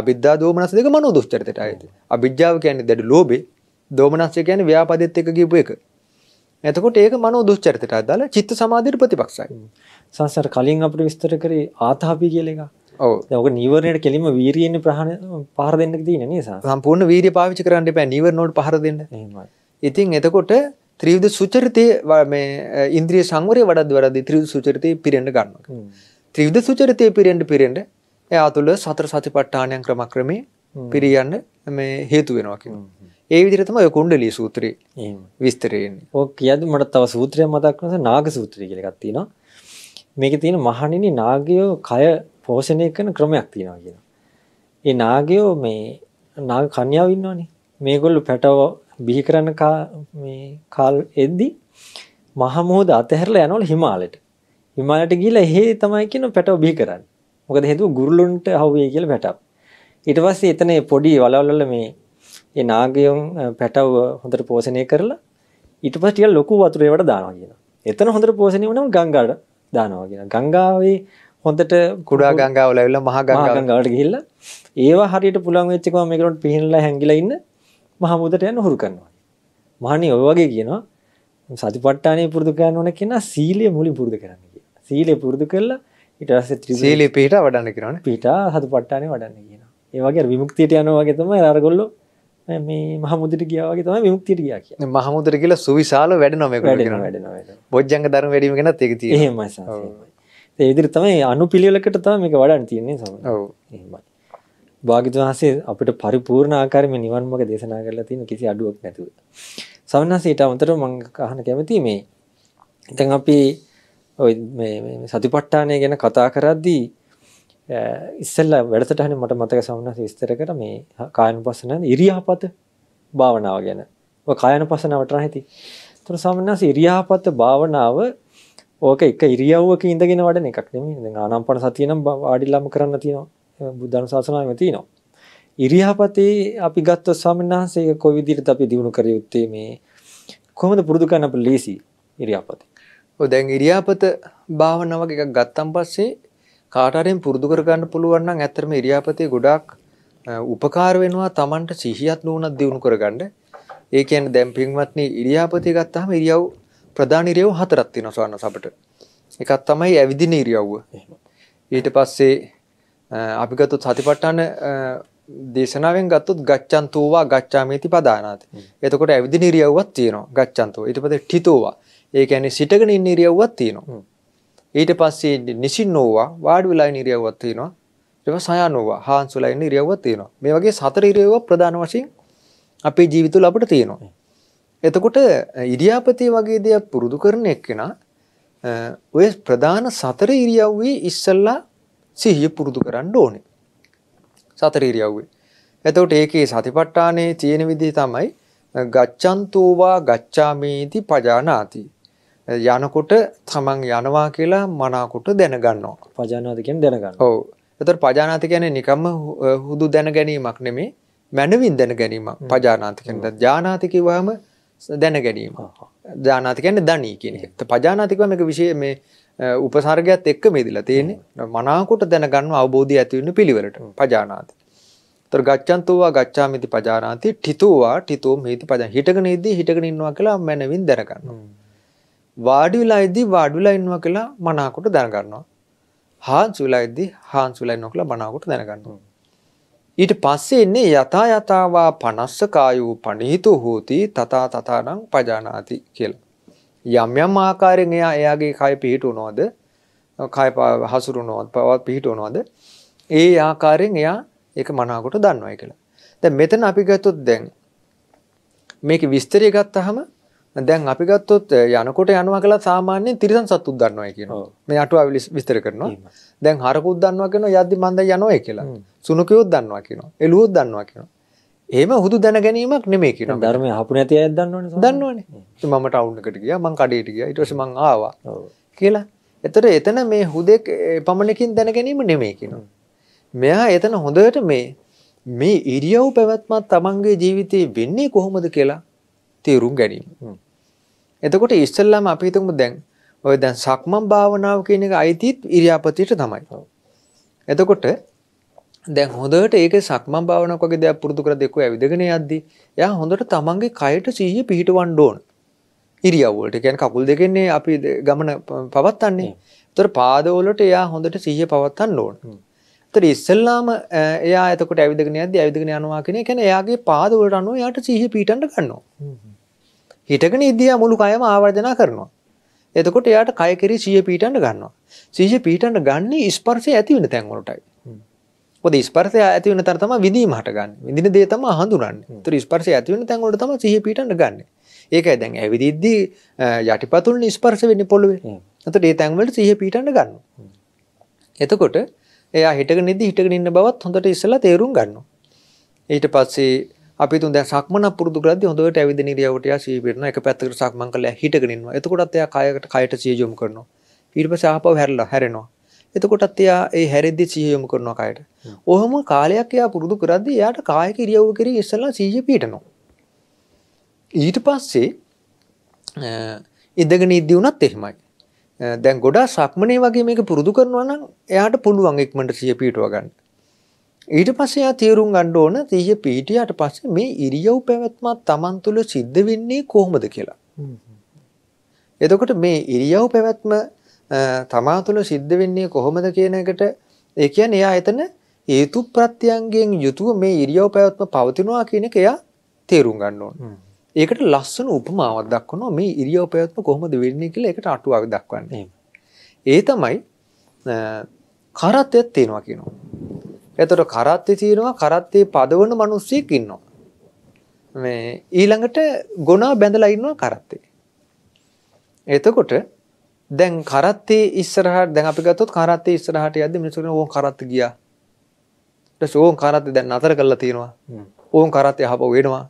අවිද්‍යා දෝමනස දෙක මනෝ දුෂ්චරිතයයි. අවිජ්ජාව කියන්නේ දැඩි ලෝභේ, දෝමනස කියන්නේ ව්‍යාපදෙත් එක කියපු එක. එතකොට ඒක මනෝ දුෂ්චරිතයට අදාළ චිත්ත සමාධියට ප්‍රතිපක්ෂයි. සංසාර කලින් අපිට විස්තර කරේ ආතාපි කියලා එකක්. ඔව්. දැන් ඔක නීවරණයට කෙලින්ම වීරියෙන් ප්‍රහාණ පහර දෙන්න තියෙන නේද? සම්පූර්ණ වීරිය පාවිච්චි කරන්න එපා. නීවරණ වලට පහර දෙන්න. එහෙමයි. ඉතින් එතකොට ත්‍රීවිධ සුචරිතය මේ ඉන්ද්‍රිය සංවරය වඩත් වරදි ත්‍රීවිධ සුචරිතය පිරෙන්ට ගන්නවා. ත්‍රීවිධ සුචරිතය පිරෙන්ට පිරෙන්ට එයා තුළ සතර සතිපට්ඨානයන් ක්‍රමක්‍රමේ පිරියන්න මේ හේතු වෙනවාකින්. ඒ විදිරතම ඔය කුණ්ඩලී සූත්‍රී විස්තරයන්නේ ඕ කියද මට තව සූත්‍රය මතක් වස නාග සූත්‍රී කලගත්තින මේක තියෙන මහනිනි නාගයෝ කය පෝෂණය කරන ක්‍රමයක් තියෙනවා කියන. ඒ නාගයෝ මේ නාග කන්‍යාව ඉන්නවානේ මේගොල්ලු පැටව බිහි කරන්න මේ කාල් එද්දි මහමෝද අතහැරල යනවල හිමාලට හිමාලට ගිල හේ තමයි කියන පැටව බිහි කරන්න මොකද හේතුව ගුරුලුන්ට හවුවේ කියල පැටක් ඊට පස්සේ එතන පොඩි වලවල්ල මේ ඒ නාගයොන් පැටව හොඳට පෝෂණය කරලා ඊට පස්සේ ටිකක් ලොකු වතුරේකට දානවා කියන. එතන හොඳට පෝෂණය වුණාම ගංගාට දානවා කියන. ගංගාවේ හොඳට කුඩා ගංගාවල ඇවිල්ලා මහා ගංගාවට ගිහිල්ලා ඒවා හරියට පුළුවන් වෙච්ච එකම මේකට පිහිනලා හැංගිලා ඉන්න මහමුදට යන හුරු කරනවා. මහනි ඔය වගේ කියනවා සතිපට්ඨානේ පුරුදු කරන්න ඕන කෙනා සීලය මුලින් පුරුදු කරන්න කියලා. සීලය පුරුදු කළා ඊට පස්සේ ත්‍රිසීලේ පිට වඩන්න කියනවනේ. පිට සතිපට්ඨානේ වඩන්න කියනවා. ඒ වගේ අර විමුක්තියට යනවා වගේ තමයි අරගොල්ලෝ මේ මහමුදට ගියාවගේ තම විමුක්තිට ගියා කිය මහමුදර කියලා සුවිශාල වැඩ නොමක බොජ්ජංග දරම් වැඩීම ගෙන තෙක ති ඒමයි ඒදිරි තමයි අනු පිළියලකට තම මේක වඩන් තියන්නේ සම ඒමයි භාගිතුන් වහන්සේ අපිට පරිපූර්ණ ආකාරයෙන් මේ නිවන් මාර්ග දේශනා කරලා තියෙන කිසි අඩුවක් නැතුව. සවන්හන්සේට අමතරව මම අහන්න කැමතියි මේ දැන් අපි ඔය මේ සතිපට්ඨානය ගැන කතා කරද්දී ඉස්සෙල්ලා වැඩසටහනේ මට මතක සවන්හන්සේ විස්තර කර මේ කායනුපස්සන ඉරියාපත භාවනාව ගැන. ඔය කායනුපස්සනවට රහිතී තොර සමන්නාස ඉරියාපත භාවනාව ඕක එක ඉරියව්වක ඉඳගෙන වඩන එකක් නෙමෙයි. දැන් ආනාපාන සතිය නම් ආඩිලම කරන්න තියෙනවා. බුද්ධාන ශාසනාවෙම තියෙනවා. ඉරියාපතේ අපි ගත්ත ස්වාමීන් වහන්සේ කොයි විදිහට අපි දිනු කර යුත්තේ මේ කොහොමද පුරුදු කරන්න අපිට ලේසි ඉරියාපතේ. ඔය දැන් ඉරියාපත භාවනාව වගේ එකක් ගත්තන් පස්සේ කාට හරිම පුරුදු කර ගන්න පුළුවන් නම් ඇත්තටම ඉරියාපතේ ගොඩාක් උපකාර වෙනවා Tamanට සිහියත් නුවණක් දිනු කරගන්න. ඒ කියන්නේ දැන් පින්වත්නි ඉරියාපතේ ගත්තාම ඉරියව් ප්‍රධාන ඉරියව් හතරක් තියෙනවා සවන්නස අපිට. එකක් තමයි ඇවිදින ඉරියව්ව. ඊට පස්සේ අපි ගත්තොත් සතිපට්ඨාන දේශනාවෙන් ගත්තොත් ගච්ඡන්තෝවා ගච්ඡාමේති පදානාති. එතකොට ඇවිදින ඉරියව්වක් තියෙනවා ගච්ඡන්තෝ. ඊට පස්සේ ඨිතෝවා. ඒ කියන්නේ සිටගෙන ඉන්න ඉරියව්වක් තියෙනවා. ඊට පස්සේ නිසින්නෝවා වාඩි වෙලා ඉන්න ඉරියව්වක් තියෙනවා. ඊට පස්සේ සයනෝවා හාන්සුලා ඉන්න ඉරියව්වක් තියෙනවා. මේ වගේ සතර ඉරියව්ව ප්‍රධාන වශයෙන් අපේ ජීවිත වල අපිට තියෙනවා. එතකොට ඉරියාපතේ වගේ දේවල් පුරුදු කරන එක්කෙනා ඔය ප්‍රධාන සතර ඉරියව්වේ ඉස්සල්ලා සිහිය පුරුදු කරන්න ඕනේ. සතර ඉරියව්වේ. එතකොට ඒකේ සතිපට්ඨානයේ තියෙන විදිහ තමයි ගච්ඡන්තෝවා ගච්ඡාමේති පජානාති. යනකොට තමන් යනවා කියලා මනාකොට දැනගන්නවා. පජානාති කියන්නේ දැනගන්නවා. ඔව්. එතකොට පජානාති කියන්නේ නිකම්ම හුදු දැන ගැනීමක් නෙමෙයි මනවින් දැන ගැනීමක්. පජානාති කියන්නේ ධානාති කිව්වම දැන ගැනීම. ධානාති කියන්නේ දණී කියන එක. පජානාති කියන්නේ මේක විශේෂ මේ උපසර්ගයක්ත් එක්ක මේදිලා තියෙන්නේ මනාකොට දැනගන්න අවබෝධය ඇතිවන්න පිළිවෙලට පජානාති. තොර ගච්චන්තුවා ගච්ඡාමිති පජානාති ටිතුවා ටිතෝ මේති පජා හිටගෙන ඉදී හිටගෙන ඉන්නවා කියලා මැනවින් දැනගන්න. වාඩි වෙලා ඉදී වාඩි වෙලා ඉන්නවා කියලා මනාකොට දැනගන්නවා. හාන්සි වෙලා ඉදී හාන්සි වෙලා ඉන්නවා කියලා මනාකොට දැනගන්නවා. ඊට පස්සේ එන්නේ යථා යතාවා පනස්ස කායෝ පණීතෝ හෝති තථා තථානං පජානාති කියලා. යම් යම් ආකාරයෙන් එයා එයාගේ කය පිහිටුනොද කය හසුරුනොත් පවත් පිහිටුනොද ඒ ආකාරයෙන් එයා ඒක මනාවකට දන්නවයි කියලා. දැන් මෙතන අපි ගත්තොත් දැන් මේක විස්තරය ගත්තහම දැන් අපි ගත්තොත් යනකොට යනවා කියලා සාමාන්‍යයෙන් තිරිසන් සත්තුත් දන්නවයි කියනවා. මේ අටුවා විස්තර කරනවා. දැන් හරකුත් දන්නවා කියනවා යද්දි මන්ද යනවායි කියලා. සුනුකයොත් දන්නවා කියනවා. එළුවොත් දන්නවා කියනවා. ඒම හුදු දැන ගැනීමක් නෙමේ කියන ධර්ම හපු නැති ඇ දන්නවන දන්නවනේ මම ටවුන්නකට කිය මං කඩේටිය ඉටස මං ආවා කියලා එතට එතන මේ හුදෙක් පමණකින් දැන ගැනීම නෙමේ කියනවා. මෙයා එතන හොඳට මේ මේ ඉරියව් පැවැත්මත් තමන්ගේ ජීවිතය වෙන්නේ කොහොමද කියලා තේරුම් ගැනීම. එතකොට ඉස්සල්ලාම අපිතුම දැන් ඔය දැන් සක්මම් භාවනාව කියන එක අයිතිත් ඉරියාපතියට තමයි. එතකොට දැන් හොඳට ඒක සක්ම භාවනක් වගේ දෙයක් පුරුදු කර දෙකෝ ඇවිදගෙන යද්දි යා හොඳට තමන්ගේ කයට සීහිය පිහිටවන්න ඕන ඉරියව්වලට කියන්නේ කකුල් දෙකෙන්නේ අපි ගමන පවත්න්නේ ඒතර පාදවලට එයා හොඳට සීහිය පවත්වන්න ඕන ඒතර ඉස්සෙල්ලාම එයා එතකොට ඇවිදගෙන යද්දි ඇවිදගෙන යනවා කියන කියන්නේ එයාගේ පාදවලට අනුව එයාට සීහිය පිහිටන්න ගන්නවා හිටගෙන ඉදියා මුළු කයම ආවර්ජනා කරනවා එතකොට එයාට කය කෙරේ සීහිය පිහිටන්න ගන්නවා සීහිය පිහිටන්න ගන්නේ ස්පර්ශය ඇති වෙන තැන් වලටයි ොද ස්පර්ය ඇතිවන තරම විදීම හටගන්න විදින දේතම හඳුරන්න තුර ස්පර්ස ඇතිවන තැන්ගොට තම සහ පිටට ගන්න ඒකයි දැන් ඇවිදිද්දී යටිපතුල් ස්පර්ස වෙන්න පොළුවේ ඇත ඒ තැන්වලට සහ පිටට ගන්න එතකොට එය හිට නිදි හිටක ඉන්න බවත් හොඳට ඉස්සලා තේරුම් ගන්න ඊට පස්සේ අපි තුන් සක්මන පුරදු ගද හොඳට ඇවිද නිරියාවට සීපිරන එක පැත්තකට සක්මන් කල හිටගෙනන්න එතකොටත් එයා කයකට කයට සියජුම් කරනවා ඊට පස ආපව හැරලා හැරෙනවා එතකොටත් එයා ඒ හැරෙද්දි සිහිය යොමු කරනවා කයට. ඔහොම කාලයක් එයා පුරුදු කරද්දී එයාට කායික ඉරියව්ව කෙරෙහි ඉස්සලා සිහිය පිටනවා. ඊට පස්සේ ඉඳගෙන ඉද්දී වුණත් එහෙමයි. දැන් ගොඩා සක්මනේ වගේ මේක පුරුදු කරනවා නම් එයාට පුළුවන් ඉක්මනට සිහිය පිටව ගන්න. ඊට පස්සේ එයා තීරුම් ගන්න ඕන සිහිය පිටියට පස්සේ මේ ඉරියව් පැවැත්ම තමන් තුළ සිද්ධ වෙන්නේ කොහොමද කියලා. එතකොට මේ ඉරියව් පැවැත්ම තමා තුළ සිද්ධ වෙන්නේ කොහොමද කියන එකට ඒ කියන්නේ එයා එතන හේතු ප්‍රත්‍යයන්ගෙන් යුතුව මේ ඉරියව් පැවැත්ම පවතිනවා කියන එක එයා තේරුම් ගන්න ඕන. ඒකට ලස්සන උපමාවක් දක්වනවා මේ ඉරියව් පැවැත්ම කොහොමද වෙන්නේ කියලා ඒකට අටුවාවක් දක්වන්නේ. ඒ තමයි කරත්තයක් තියෙනවා කියනවා. එතකොට කරත්තේ තියෙනවා කරත්තේ පදවන මිනිස්සෙක් ඉන්නවා. මේ ඊළඟට ගොනා බැඳලා ඉන්නවා කරත්තේ. එතකොට දැන් කරත්තේ ඉස්සරහට දැන් අපි ගත්තොත් කරත්තේ ඉස්සරහට යද්දි මිනිස්සු කියනවා ඕන් කරත්ත ගියා. ඊට පස්සේ ඕන් කරත්තේ දැන් නතර කරලා තියෙනවා. ඕන් කරත්තේ යහපව වෙනවා.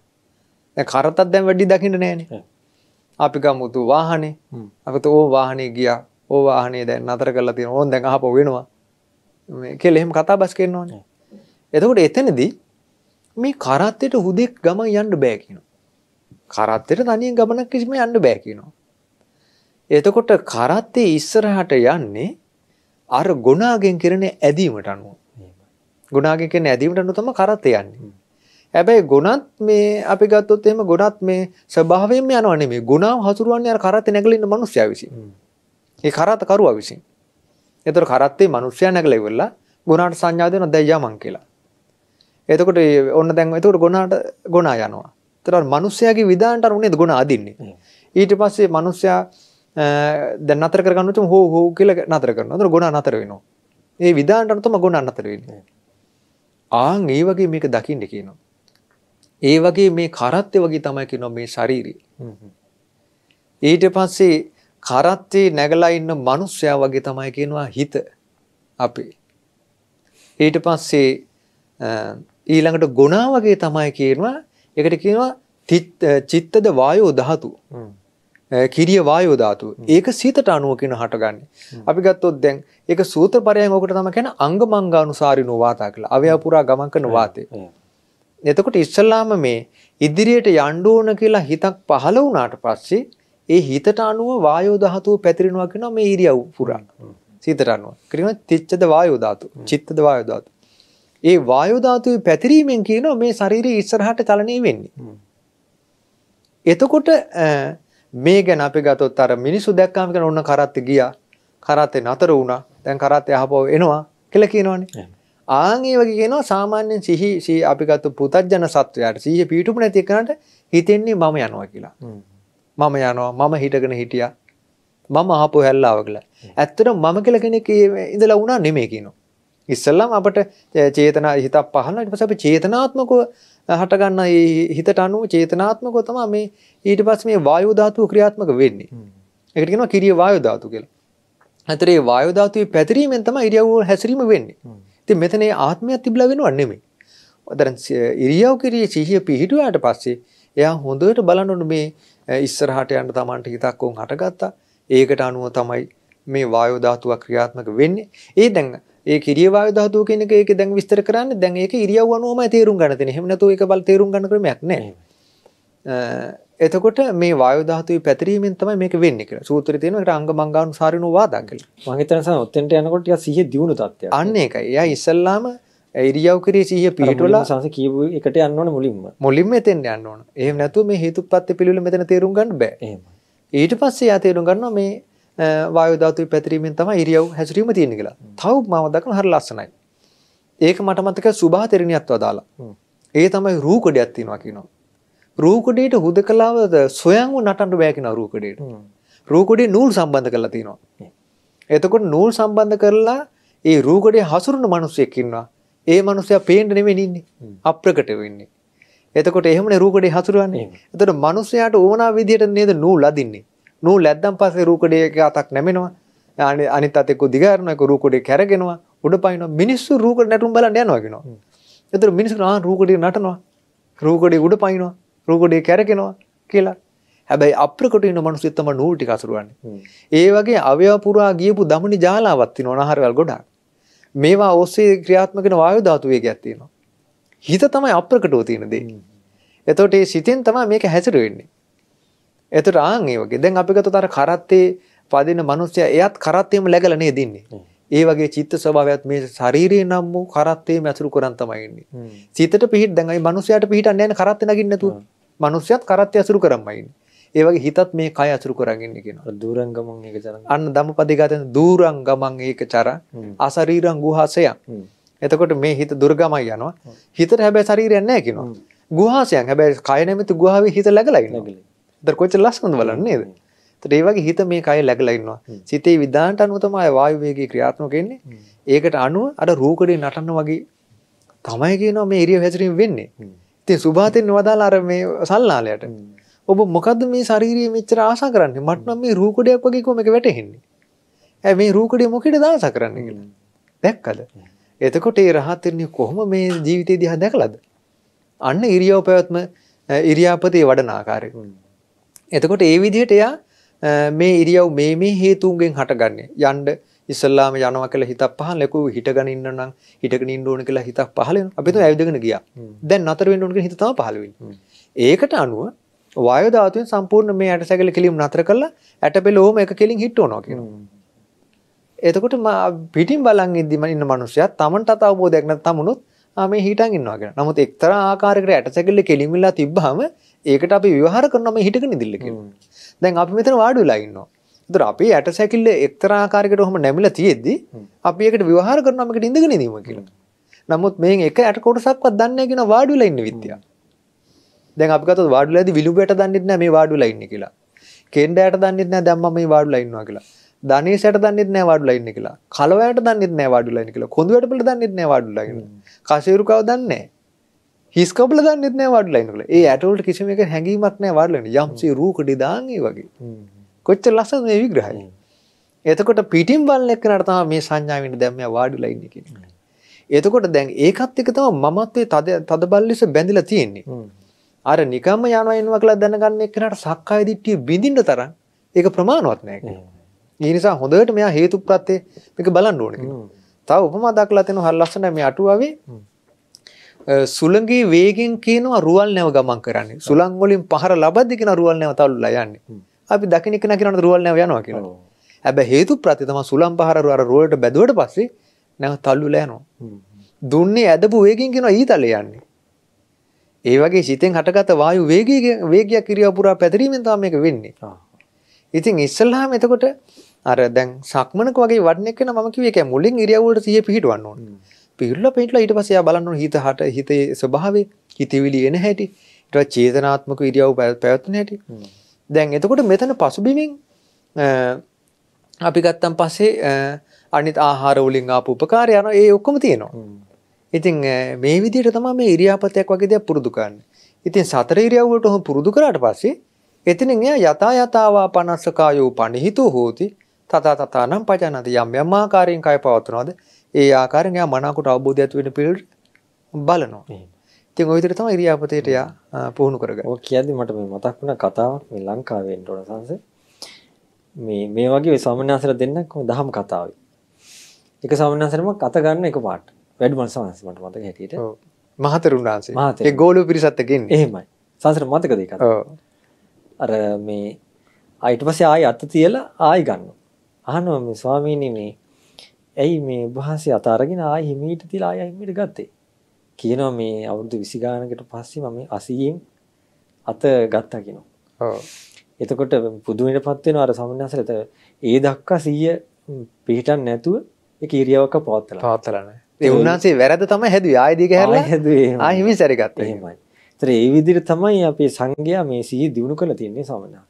දැන් කරත්තක් දැන් වැඩි දකින්න නෑනේ. අපි ගමු තු වාහනේ. අපිට ඕන් වාහනේ ගියා. ඕ වාහනේ දැන් නතර කරලා තියෙනවා. ඕන් දැන් අහපව වෙනවා. මේ කියලා එහෙම කතා බස් කරනවනේ. එතකොට එතනදී මේ කරත්තේට හුදෙක් ගමන් යන්න බෑ කියනවා. කරත්තේට තනියෙන් ගමනක් කිසිම යන්න බෑ කියනවා. එතකොට කරත්තේ ඉස්සරහට යන්නේ අර ගුණාගෙන් කරන ඇදීමට අනුව. ගුණාගෙන් කරන ඇදීමට අනුව තමයි කරත්තේ යන්නේ. හැබැයි ගුණත් මේ අපි ගත්තොත් එහෙම ගුණත් මේ ස්වභාවයෙන්ම යනවා නෙමෙයි. ගුණාව හසුරුවන්නේ අර කරත්තේ නැගලින්න මිනිස්සයා විසින්. ඒ කරත්ත කරුවා විසින්. ඒතර කරත්තේ මිනිස්සයා නැගලා ඉවරලා ගුණාට සංඥා දෙනවා දැන් යමන් කියලා. එතකොට ඔන්න දැන් එතකොට ගුණාට ගුණා යනවා. ඒතර මිනිස්සයාගේ විදාන්ට අර උනේ ගුණ අදින්නේ. ඊට පස්සේ මිනිස්සයා දැන් අතර කරගන්නට හෝ හෝ කියල නතර කරන අතර ගොඩ අතර වෙනවා ඒ විධාන්ටනතුම ගොඩ අන්නතර වෙන්නේ ආං ඒ වගේ මේක දකිින්ට කියනවා ඒ වගේ මේ කරත්්‍ය වගේ තමයිකි නො මේ ශරීරී ඊට පස්සේ කරත්තේ නැගලා ඉන්න මනුස්්‍යයා වගේ තමයි කියනවා හිත අපේ ඊට පස්සේ ඊළඟට ගොනා වගේ තමයි කියනවා එකට කියනවා චිත්තද වායෝ දහතු කිරිය වායෝ ධාතුව. ඒක සීතට අණුව කියන හටගන්නේ. අපි ගත්තොත් දැන් ඒක සූත්‍ර පරයන් ඔකට තමයි කියන්නේ අංගමංගානුසාරිනෝ වාතා කියලා. අවය පුරා ගමන් කරන වාතය. එතකොට ඉස්සල්ලාම මේ ඉදිරියට යන්න ඕන කියලා හිතක් පහළ වුණාට පස්සේ ඒ හිතට අණුව වායෝ ධාතුව පැතිරෙනවා කියනවා මේ ඉරියව් පුරා. සීතට අණුව. කියනවා තිච්ඡද වායෝ ධාතුව, චිත්තද වායෝ ධාතුව. ඒ වායු ධාතුවේ පැතිරීමෙන් කියනවා මේ ශරීරය ඉස්සරහට චලනය වෙන්නේ. එතකොට මේ ගැන අපි ගතොත් අර මිනිසු දැක්කාම කියන ඔන්න කරත්ත ගියා කරත්තේ නතර වුණා දැන් කරත්තේ අහපව එනවා කියලා කියනවනේ ආන් ඒ වගේ කියනවා සාමාන්‍යයෙන් සිහි සිහි අපි ගත්ත පුතජන සත්වයාට සිහිය පිටුපු නැති එකනට හිතෙන්නේ මම යනවා කියලා මම යනවා මම හිටගෙන හිටියා මම අහපු හැල්ලාව කියලා ඇත්තට මම කියලා කෙනෙක් ඉඳලා වුණා නෙමෙයි කියනවා ඉස්සල්ලාම අපට චේතනා හිතක් පහළ ඊට පස්සේ අපි චේතනාත්මකව හටගන්න ඒ හිතට අනුව චේතනාත්මකව තමයි මේ ඊට පස්සේ මේ වායු ධාතුව ක්‍රියාත්මක වෙන්නේ. ඒකට කියනවා කිරිය වායු ධාතුව කියලා. අතරේ වායු ධාතුවේ පැතිරීමෙන් තමයි ඉරියව්ව හැසිරීම වෙන්නේ. ඉතින් මෙතන ආත්මයක් තිබිලා වෙනව නෙමෙයි. දැන් ඉරියව් කිරියේ සිහිය පිහිටුවාට පස්සේ එයා හොඳට බලනොනු මේ ඉස්සරහට යන්න තමන්ට හිතක් උන් හටගත්තා. ඒකට අනුව තමයි මේ වායෝ ධාතුව ක්‍රියාත්මක වෙන්නේ. ඒ දැන් ඒ කිරියවායු ධාතුව කියන එක ඒක දැන් විස්තර කරන්නේ දැන් ඒක ඉරියව් අනුවමයි තේරුම් ගන්න තියෙන්නේ. එහෙම නැතු ඒක බල තේරුම් ගන්න ක්‍රමයක් නැහැ. එතකොට මේ වායු ධාතුවේ පැතිරීමෙන් තමයි මේක වෙන්නේ කියලා. සූත්‍රය තියෙනවා ඒකට අංග මංගානුසාරිනු වාදක් කියලා. මම හිතන සම ඔතෙන්ට යනකොට ටිකක් සිහිය දියුණු තත්ත්වයක්. අන්න ඒකයි. එයා ඉස්සල්ලාම ඉරියව් කිරේ සිහිය පිහිටවලා සංස කියපු එකට යන්න ඕන මුලින්ම. මුලින්ම එතෙන්ට යන්න ඕන. එහෙම නැතුව මේ හේතුප්‍රත්‍ය පිළිවෙල මෙතන තේරුම් ගන්න බෑ. එහෙම. ඊට පස්සේ එයා තේරුම් ගන්නවා මේ වායෝධාතුයි පැතිරීමෙන් තම ඉරියව් හැසිරීම තියෙන කියලා තව් මම දක්න හර ලස්සනයි ඒක මටමතක සුභා තෙරණියත් වදාලා ඒ තමයි රූකඩයක් තියෙනවා කියනවා රූකඩේට හුද කලාවද සොයන් වූ නටන්ට බෑකෙන රූකඩේට රූකඩේ නූල් සම්බන්ධ කරලා තියෙනවා එතකොට නූල් සම්බන්ධ කරලා ඒ රූකඩේ හසුරුණ මනුස්සයෙක්කින්නවා ඒ මනුස්සය පේන්ට නෙවෙෙන ඉන්නේ අප්‍රකට වෙන්නේ එතකොට එහෙමන රූකඩේ හසුරුවන්නේ එතට මනුස්සයාට ඕනා විදියට නේද නූ ලදින්නේ නූ ලැද්දන් පස්සේ රූකඩේ එක අතක් නැමෙනවා අනිත් අත එක්ක දිගාරනවා එක රූකඩේ කැරගෙනවා උඩ පයින්නවා මිනිස්සු රූකඩ නැටුම් බලන්න යනවා කියනවා. ඒතර මිනිස්සු ආ රූකඩේ නටනවා රූකඩේ උඩ පයින්නවා රූකඩේ කැරගෙනවා කියලා. හැබැයි අප්‍රකට වෙන මිනිස්සු තමයි නූල් ටික අසුරවන්නේ. ඒ වගේ අවයව පුරා ගියපු දමනි ජාලාවක් තියෙනවා නහරවල් ගොඩක්. මේවා ඔස්සේ ක්‍රියාත්මක වෙන වායු ධාතු වේගයක් තියෙනවා. හිත තමයි අප්‍රකටව තියෙන දේ. එතකොට ඒ සිතෙන් තමයි මේක හැසිරෙන්නේ. එතට ආං ඒ වගේ දැන් අපිගත තර කරත්තේ පදින මනුස්්‍යය එයත් කරත්තයම ලැගලනේ දෙන්නේ ඒ වගේ චිත්ත ස්වභාවයක්ත් මේ ශරීරයේ නම් වූ කරත්තේ මැසුරු කරන්තමයින්නේ සිතට පිහිට දැඟයි මනුසයට පිහිට නෑන කරත්ත නගින්නතු මනුස්්‍යයත් කරත්ය අසුරු කරම්මයින්න ඒවගේ හිතත් මේ කය අසුරු කරගන්න කියෙන දූරංගමන් එක චර අන්න දම පදිගතන දූරං ගමන් ඒක චර අසරීරං ගුහාසයක් එතකොට මේ හිත දුර්ගමයි යනවා හිතට හැබැ ශරීරයන්නෑ කිෙනවා ගුහාසයන් හැබැයි කයනමති ගුහාාව හිත ලැගලයි නැගලේ දරකොච ලස්සඳ බලන්න නේද එතකොට ඒ වගේ හිත මේ කය läගලා ඉන්නවා සිතේ විදාන්ට අනුව තමයි වායු වේගී ක්‍රියාත්මක වෙන්නේ ඒකට අනුව අර රූකඩේ නටන වගේ තමයි කියනවා මේ ඉරියව් හැසිරීම වෙන්නේ ඉතින් සුභාතෙන් වදාලා අර මේ සල්ලාලයට ඔබ මොකද්ද මේ ශාරීරිය මෙච්චර ආසා කරන්නේ මට නම් මේ රූකඩයක් වගේ කොහොම එක වැටෙන්නේ ඇයි මේ රූකඩේ මොකේද ආසා කරන්නේ කියලා දැක්කද එතකොට ඒ රහත් වෙන්නේ කොහොම මේ ජීවිතේ දිහා දැකලාද අන්න ඉරියව් පැවැත්ම ඉරියාපතේ වඩන ආකාරය එතකොට ඒ විදිහට එයා මේ ඉරියව් මේ මේ හේතුන්ගෙන් හටගන්නේ. යන්න ඉස්සල්ලාම යනවා කියලා හිතක් පහල ලකු හිටගෙන ඉන්න නම් හිටගෙන ඉන්න ඕන කියලා හිතක් පහල වෙනවා. අපි තුන් ඇවිදගෙන ගියා. දැන් නතර වෙන්න ඕන කියලා හිත තමයි පහල වෙන්නේ. ඒකට අනුව වායු ධාතුවෙන් සම්පූර්ණ මේ ඇටසැකිලි කෙලින් නතර කළා ඇටපෙළ ඕම එක කෙලින් හිට වෙනවා කියනවා. එතකොට පිටින් බලන් ඉදදිම ඉන්න මනුෂ්‍යයා තමන්ට අත අවබෝධයක් නැත්නම් තමනුත් මේ හිටන් ඉන්නවා කියලා. නමුත් එක්තරා ආකාරයකට ඇටසැකිල්ල කෙලිමිලා තිබ්බහම ඒකට අපි විවාහර කරනම හිටක නිදිල්ලක දැන් අපි මෙතන වාඩු වෙලාඉන්නවා තුර අපි ඇට සැකිල්ල එක්තරාකාරකට හොම නැමිල තියෙද්දි අපි ඒකට විවාහර කරනමකට ඉඳග නදීම කියලා නමුත් මේ එක ඇට කොටසක්වත් දන්නගෙන වාඩුල ඉන්න විද්‍යා දැන් අපිකත වාඩුල ඇති විලුබට දන්නෙත්න මේ වාඩුල ඉන්න කියලා කෙන්ඩයට දන්නෙත්න දැම්ම මේ වාඩුල ඉන්නවා කියලා ධනේ සැට දන්නෙත් නෑ වාඩුල ඉන්න කියලා කලවයට දන්නෙත් නෑ වාඩුල ඉන්න කියලා කොඳුවට පිට දන්නෙත් නෑ වාඩුල කියලා කසේරුකව දන්නේ හිස් කබල දන්නෙත් නෑ වඩ් ලයින් වල. ඒ ඇටවලට කිසිම එක හැංගීමක් නෑ වඩ් ලයින්. යම්සි රූකඩි දාන් ඒ වගේ. කොච්චර ලස්සනද මේ විග්‍රහය. එතකොට පිටින් බලන එක්කනට තමයි මේ සංඥාවෙන් දැම්මේ වඩ් ලයින් එක කියන්නේ. එතකොට දැන් ඒකත් එක තමයි මමත්වේ තද තදබල් ලෙස බැඳිලා තියෙන්නේ. අර නිකම්ම යනවා එනවා කියලා දැනගන්න එක්කනට සක්කාය දිට්ඨිය බිඳින්න තරම් ඒක ප්‍රමාණවත් නෑ කියන්නේ. ඒ නිසා හොඳට මෙයා හේතු ප්‍රත්‍ය මේක බලන්න ඕනේ කියනවා. තව උපමා දක්වලා තියෙනවා හරිය ලස්සනයි මේ අටුවාවේ සුළඟේ වේගෙන් කියනවා රුවල් නැව ගමන් කරන්නේ. සුළං වලින් පහර ලබද්දී කියන රුවල් නැව තල්ලලා යන්නේ. අපි දකින්න කෙනා කියනවා රුවල් නැව යනවා කියලා. හැබැයි හේතු ප්‍රති තමයි සුළං පහර අර රුවලට බැදුවට පස්සේ නැව තල්ලුලා යනවා. දුන්නේ ඇදපු වේගෙන් කියනවා ඊතලේ යන්නේ. ඒ වගේ සිතෙන් හටගත වායු වේගය වේගයක් ක්‍රියාව පුරා පැතිරීමෙන් තමයි මේක වෙන්නේ. ඉතින් ඉස්සල්ලාම එතකොට අර දැන් සක්මනක වගේ වඩන එක නම් මම කිව්වේ ඒක මුලින් ඉරියව් වලට සිහිය පිහිටවන්න ඕනේ. පිල්ල පෙන්ටලා ඊට පස්සේ ආ බලන්න හිත හට හිතේ ස්වභාවය හිතවිලි එන හැටි ඊට පස්සේ චේතනාත්මක ඉරියව් පැවැත්වෙන හැටි දැන් එතකොට මෙතන පසුබිමින් අපි ගත්තන් පස්සේ අනිත් ආහාර වලින් ආපු උපකාරය යන ඒ ඔක්කොම තියෙනවා ඉතින් මේ විදිහට තමයි මේ ඉරියාපතයක් වගේ දේක් පුරුදු කරන්නේ ඉතින් සතර ඉරියව්වලට ඔහොම පුරුදු කරාට පස්සේ එතනින් එයා යතා යතාවා පනස්සකායෝ පණිහිතෝ හෝති තත තතානම් පජානති යම් යම් ආකාරයෙන් කය පවත්වනවාද ඒ ආකාරෙන් යා මනාකොට අවබෝධය ඇති වෙන පිළිවෙලට බලනවා. ඉතින් ওই විදිහට තමයි ඉරියාපතේට යා පුහුණු කරගන්නේ. ඔය කියන්නේ මට මේ මතක් වුණා කතාවක් මේ ලංකාවේ වෙන්න ඕන සංස. මේ මේ වගේ සමන්නාසර දෙන්නක් දහම් කතාවයි. එක සමන්නාසරම කත ගන්න එක පාට. වැඩිමල් සමන්නාස මට මතක හැටියට. ඔව්. මහතරුණාංශේ. ඒ ගෝලු පිරිසත් එක්ක ඉන්නේ. එහෙමයි. සංසර මතකද ඒක? ඔව්. අර මේ ආ ඊට පස්සේ ආයි අත තියලා ආයි ගන්නවා. අහනවා මේ ස්වාමීනි මේ ඇයි මේ වහන්සේ අතාරගෙන ආයි හිමීට තියලා ආයි හිමීට ගත්තේ කියනවා මේ අවුරුදු 20 ගානකට පස්සේ මම 80න් අත ගත්තා කියනවා ඔව් එතකොට පුදුමයටපත් වෙනවා අර සම්මන්නාසලට ඒ දක්වා 100 පිටක් නැතුව ඒ කීරියාවක පවත්තලා පවත්තලා නැහැ ඒ උන්වහන්සේ වැරද්ද තමයි හැදුවේ ආයෙ දිග හැරලා හැදුවේ ආයෙ හිමී සැරගත්තා එහෙමයි ඒතර ඒ විදිහට තමයි අපේ සංගය මේ 100 දිනු කරලා තියන්නේ සමනා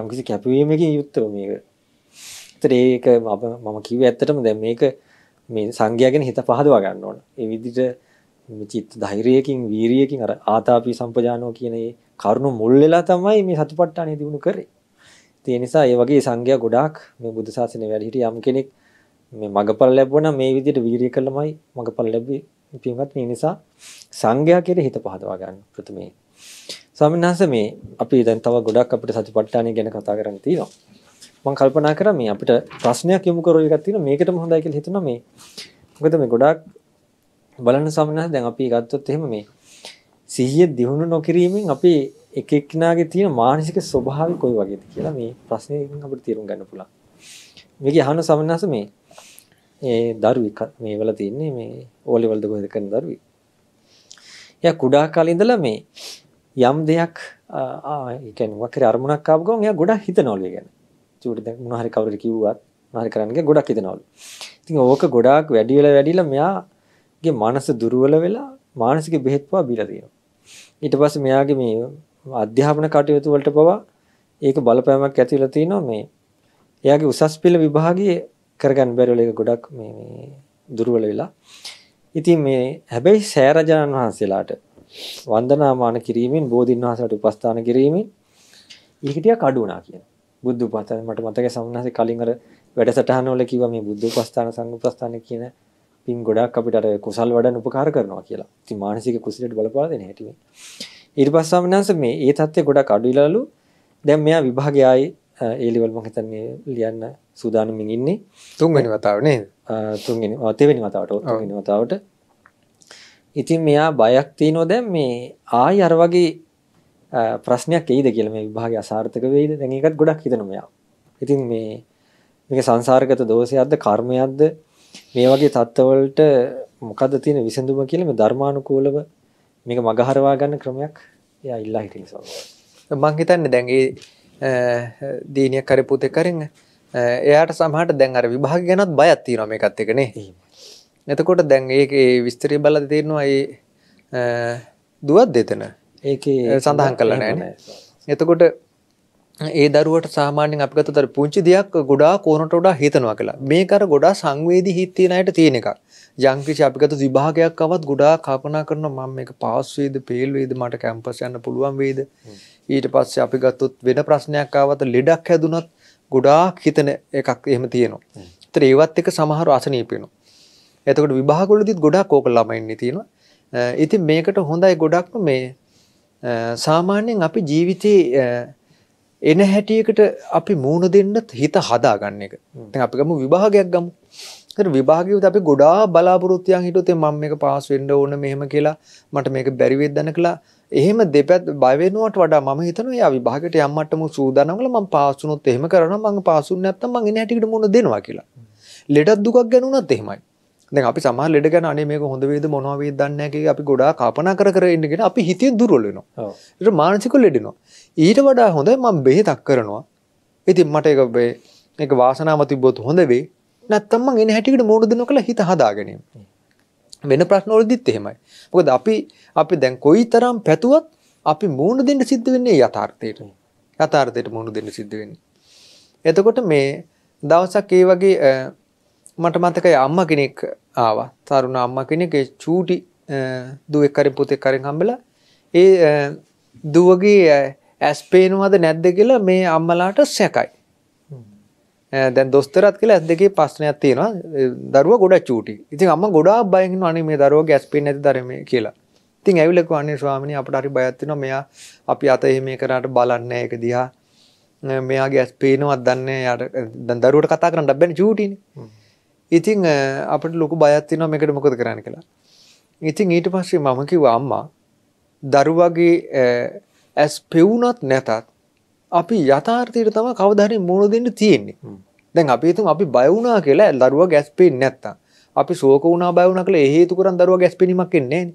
යම්කිසි කැපවීමකින් යුක්තව මේක විස්තරේක මම කිව ඇත්තටම දැ මේක මේ සංඝයාගෙන හිත පහදවා ගන්න ඕන එවිදිට චිත් ධෛරයකින් වීරියකින් අර ආතාපී සම්පජානෝ කියනේ කරුණු මුල්ලලා තමයි මේ සතිපට්ටානය දියුණු කරේ තිය නිසා ඒ වගේ සංඝයා ගොඩාක් මේ බුදු සාසනය වැඩහිට යම් කෙනෙක් මේ මඟපල් ලැබුණ මේ විදිට වීරිය කළමයි මඟපල් ලැබී පින්වත් මේ නිසා සංඝයා කියලා හිත පහදවා ගන්න ප්‍රථමයෙන්. ස්වාමීන් වහන්සේ මේ අපි දැන් තව ගොඩක් අපිට සතිපට්ඨානය ගැන කතා කරන්න තියෙනවා. මම කල්පනා කරා මේ අපිට ප්‍රශ්නයක් යොමු කරෝ එකක් තියෙනවා මේකටම හොඳයි කියලා හිතනවා මේ. මොකද මේ ගොඩාක් බලන්න සමනහ දැන් අපි ගත්තොත් එහෙම මේ සිහිය දියුණු නොකිරීමෙන් අපි එක එක්නාගේ තියෙන මානසික ස්වභාවය කොයි වගේද කියලා මේ ප්‍රශ්නයෙන් අපිට තේරුම් ගන්න පුළුවන්. මේක අහන සමනහස මේ ඒ දරුවෙක් මේ වෙලා තින්නේ මේ ඕ ලෙවල්ද කොහෙද කරන දරුවෙක්. එයා කුඩා කාලේ ඉඳලා මේ යම් දෙයක් ඒ කියන්නේ වකර අරමුණක් ආව ගමන් එයා ගොඩක් හිතනවලු ඒ කියන්නේ. චූටි දැන් මොනවා හරි කවුරු කිව්වත් මොනවා හරි කරන්න ගියා ගොඩක් හිතනවලු. ඉතින් ඕක ගොඩාක් වැඩි වෙලා වැඩිලා මෙයාගේ මනස දුර්වල වෙලා මානසික බෙහෙත් පවා බීලා තියෙනවා. ඊට පස්සේ මෙයාගේ මේ අධ්‍යාපන කටයුතු වලට පවා ඒක බලපෑමක් ඇති වෙලා තිනවා මේ එයාගේ උසස් පෙළ විභාගයේ කරගන්න බැරි වෙලා ඒක ගොඩක් මේ මේ දුර්වල වෙලා. ඉතින් මේ හැබැයි සෑරජානන් වහන්සේලාට වන්දනාමාන කිරීමෙන් බෝධින් වහන්සේලාට උපස්ථාන කිරීමෙන් ඊට ටිකක් අඩු වුණා කියනවා. බුද්ධ පතන මට මතක සම්හස කලින්ර වැඩසටහන ඔල කිව මේ බුද්ධ පස්ථාන සංග ප්‍රස්ථාන කියන පින් ගොඩක් අපිට කුසල් වඩ උපකාර කරනවා කියලා ති මානසික කුසිට බලපාදන හැටීම ඉර් පස්සාමනස මේ ඒ තත්ත්ය ගොඩක් අඩුලාලු දැම් මෙයා විභාගයායි ඒලිවල් මහිතන්නේ ලියන්න සූදානමින් ඉන්නේ තුන්වැනි වතාවනේ තුන්ගෙන අතවෙනි වතාවට ගෙන වතාවට ඉතින් මෙයා බයක් තියනෝ දැන් මේ ආය අර වගේ ප්‍රශ්නයක් එයිද කියල මේ විභාග අසාර්ථක වෙයිද දැඟකත් ගොඩක් හිතනමයා ඉතින් මේ මේක සංසාර්ගත දෝෂයක්ද කර්මයක්ද මේ වගේ තත්ත්වවලට මොකද තියෙන විසඳුම කියලම ධර්මානුකූලව මේක මගහරවා ගන්න ක්‍රමයක් එය ඉල්ලා හිටිනි සව මංහිතන්න දැන්ගේ දීනය කරපුතෙ කරන්න එයාට සමහට දැන් අර විභාග ගැනත් බයත්ති නොම එකත් එකනේ එතකොට දැන් ඒ විස්තරී බල තිරනවා ඒ දුවත් දෙතන ඒකේ සඳහන් කළා නෑනේ. එතකොට ඒ දරුවට සාමාන්‍යයෙන් අපි ගත්ත තර පුංචි දෙයක් ගොඩාක් කෝනට වඩා හිතනවා කියලා. මේක අර ගොඩාක් සංවේදී හිත තියෙන අයට තියෙන එකක්. යම් කිසි අපි ගත්ත විභාගයක් ආවත් ගොඩාක් කල්පනා කරනවා මම මේක පාස් වෙයිද, ෆේල් වෙයිද, මට කැම්පස් යන්න පුළුවන් වෙයිද? ඊට පස්සේ අපි ගත්තොත් වෙන ප්‍රශ්නයක් ආවත් ලෙඩක් හැදුනත් ගොඩාක් හිතන එකක් එහෙම තියෙනවා. ඒතර ඒවත් එක සමහර අසනීප වෙනවා. එතකොට විභාගවලදීත් ගොඩාක් ඕක ළමයින් ඉන්නේ තියෙනවා. ඉතින් මේකට හොඳයි ගොඩක්ම මේ සාමාන්‍යයෙන් අපි ජීවිතේ එන හැටියකට අපි මූුණ දෙන්නත් හිත හදා ගන්න එක අපිකම විභාගයක් ගමු විභාගයත් අපි ගොඩා බලාපොරොත්තියන් හිටුතේ මම එක පාස් වෙන්ඩ ඕන මෙහෙම කියලා මට මේක බැරිවෙත් දැන කලා එහෙම දෙපැත් බයවෙනුවට වඩා ම හිතන යා විභාගට යම්මටම සූදානකල ම පාසුනුත් එහෙම කරන මං පාසුන් නැත්තම මගේ හැටිට මුණ දෙනවා කියලා ලෙඩත් දුකක් ගැනුනත් එහෙමයි දැන් අපි සමහර ලෙඩ ගැන අනේ මේක හොඳ වේද මොනවා වේද දන්නේ නැහැ කියලා අපි ගොඩාක් කල්පනා කර කර ඉන්නගෙන අපි හිතේ දුර්වල වෙනවා. ඊට මානසිකව ලෙඩෙනවා. ඊට වඩා හොඳයි මම බෙහෙතක් කරනවා. ඉතින් මට ඒක මේ ඒක වාසනාව තිබ්බොත් හොඳ වෙයි. නැත්තම් මං එන හැටියට මෝඩ දෙනවා කියලා හිත හදා ගැනීම. වෙන ප්‍රශ්නවලදිත් එහෙමයි. මොකද අපි අපි දැන් කොයිතරම් පැතුවත් අපි මූණ දෙන්න සිද්ධ වෙන්නේ යථාර්ථයට. යථාර්ථයට මූණ දෙන්න සිද්ධ වෙන්නේ. එතකොට මේ දවසක් ඒ වගේ මට මතකයි අම්ම කෙනෙක් ආවා තරුණ අම්ම කෙනෙක චූටි දුවෙක්කරි පුතෙක් කරෙන් හම්බල ඒ දුවගේ ඇස් පේනුවද නැද්ද කියලා මේ අම්මලාට සැකයි දැන් දොස්තරත් කියලා ඇස් දෙකේ පස්සනයක් තියෙනවා දරුව ගොඩ චූටි ඉතින් අම්ම ගොඩා බයගෙන අනේ මේ දරුව ගැස් පේන ඇති දරම කියලා ඉතින් ඇවිලක අන්නේ ස්වාමිනී අපට හරි බයත් වෙනවා මෙයා අපි අත එහෙම කරාට බලන්නේ ඒක දිහා මෙයාගේ ඇස් පේනවත් දන්නේ යාට දැන් දරුවට කතා කරන්න බැන්නේ චූටිනේ ඉතින් අපට ලොකු බයත් තියෙනවා මේකට මොකද කරන්න කියලා. ඉතින් ඊට පස්සේ මම කිව්වා අම්මා දරුවගේ ඇස් පෙවුනත් නැතත් අපි යථාර්ථයට තමයි කවදා හරි මුහුණ දෙන්න තියෙන්නේ. දැන් අපි හිතමු අපි බය වුණා කියලා දරුවා ගැස් පෙන්නේ නැත්තම්. අපි ශෝක වුණා බය වුණා කියලා ඒ හේතු කරන් දරුවා ගැස් පෙනීමක් එන්නේ නැහැ.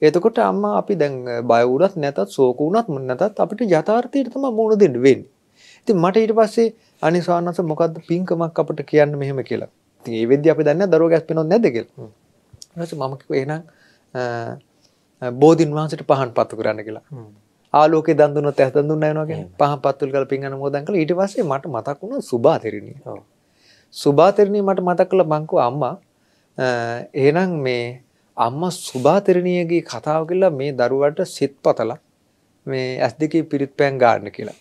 එතකොට අම්මා අපි දැන් බය වුණත් නැතත් ශෝක වුණත් නැතත් අපිට යථාර්ථයට තමයි මුහුණ දෙන්න වෙන්නේ. ඉතින් මට ඊට පස්සේ අනිසානස මොකද්ද පින්කමක් අපිට කියන්න මෙහෙම කියලා. ඉතින් ඒ වෙද්දි අපි දන්නේ දරුවෝ ගැස්පෙනවද නැද්ද කියලා. ඊට පස්සේ මම කිව්වා එහෙනම් බෝධින් වහන්සේට පහන් පත්තු කරන්න කියලා. ආලෝකේ දන් දුන්නොත් ඇස් දන් දුන්නා වෙනවා කියන්නේ. පහන් පත්තුල් කරලා පින් අනුමෝදන් කළා. ඊට පස්සේ මට මතක් වුණා සුභා තෙරණිය. ඔව්. සුභා තෙරණිය මට මතක් කළා මං කිව්වා අම්මා එහෙනම් මේ අම්මා සුභා තෙරණියගේ කතාව කියලා මේ දරුවට සිත් පතලා මේ ඇස් දෙකේ පිරිත් පෑන් ගන්න කියලා.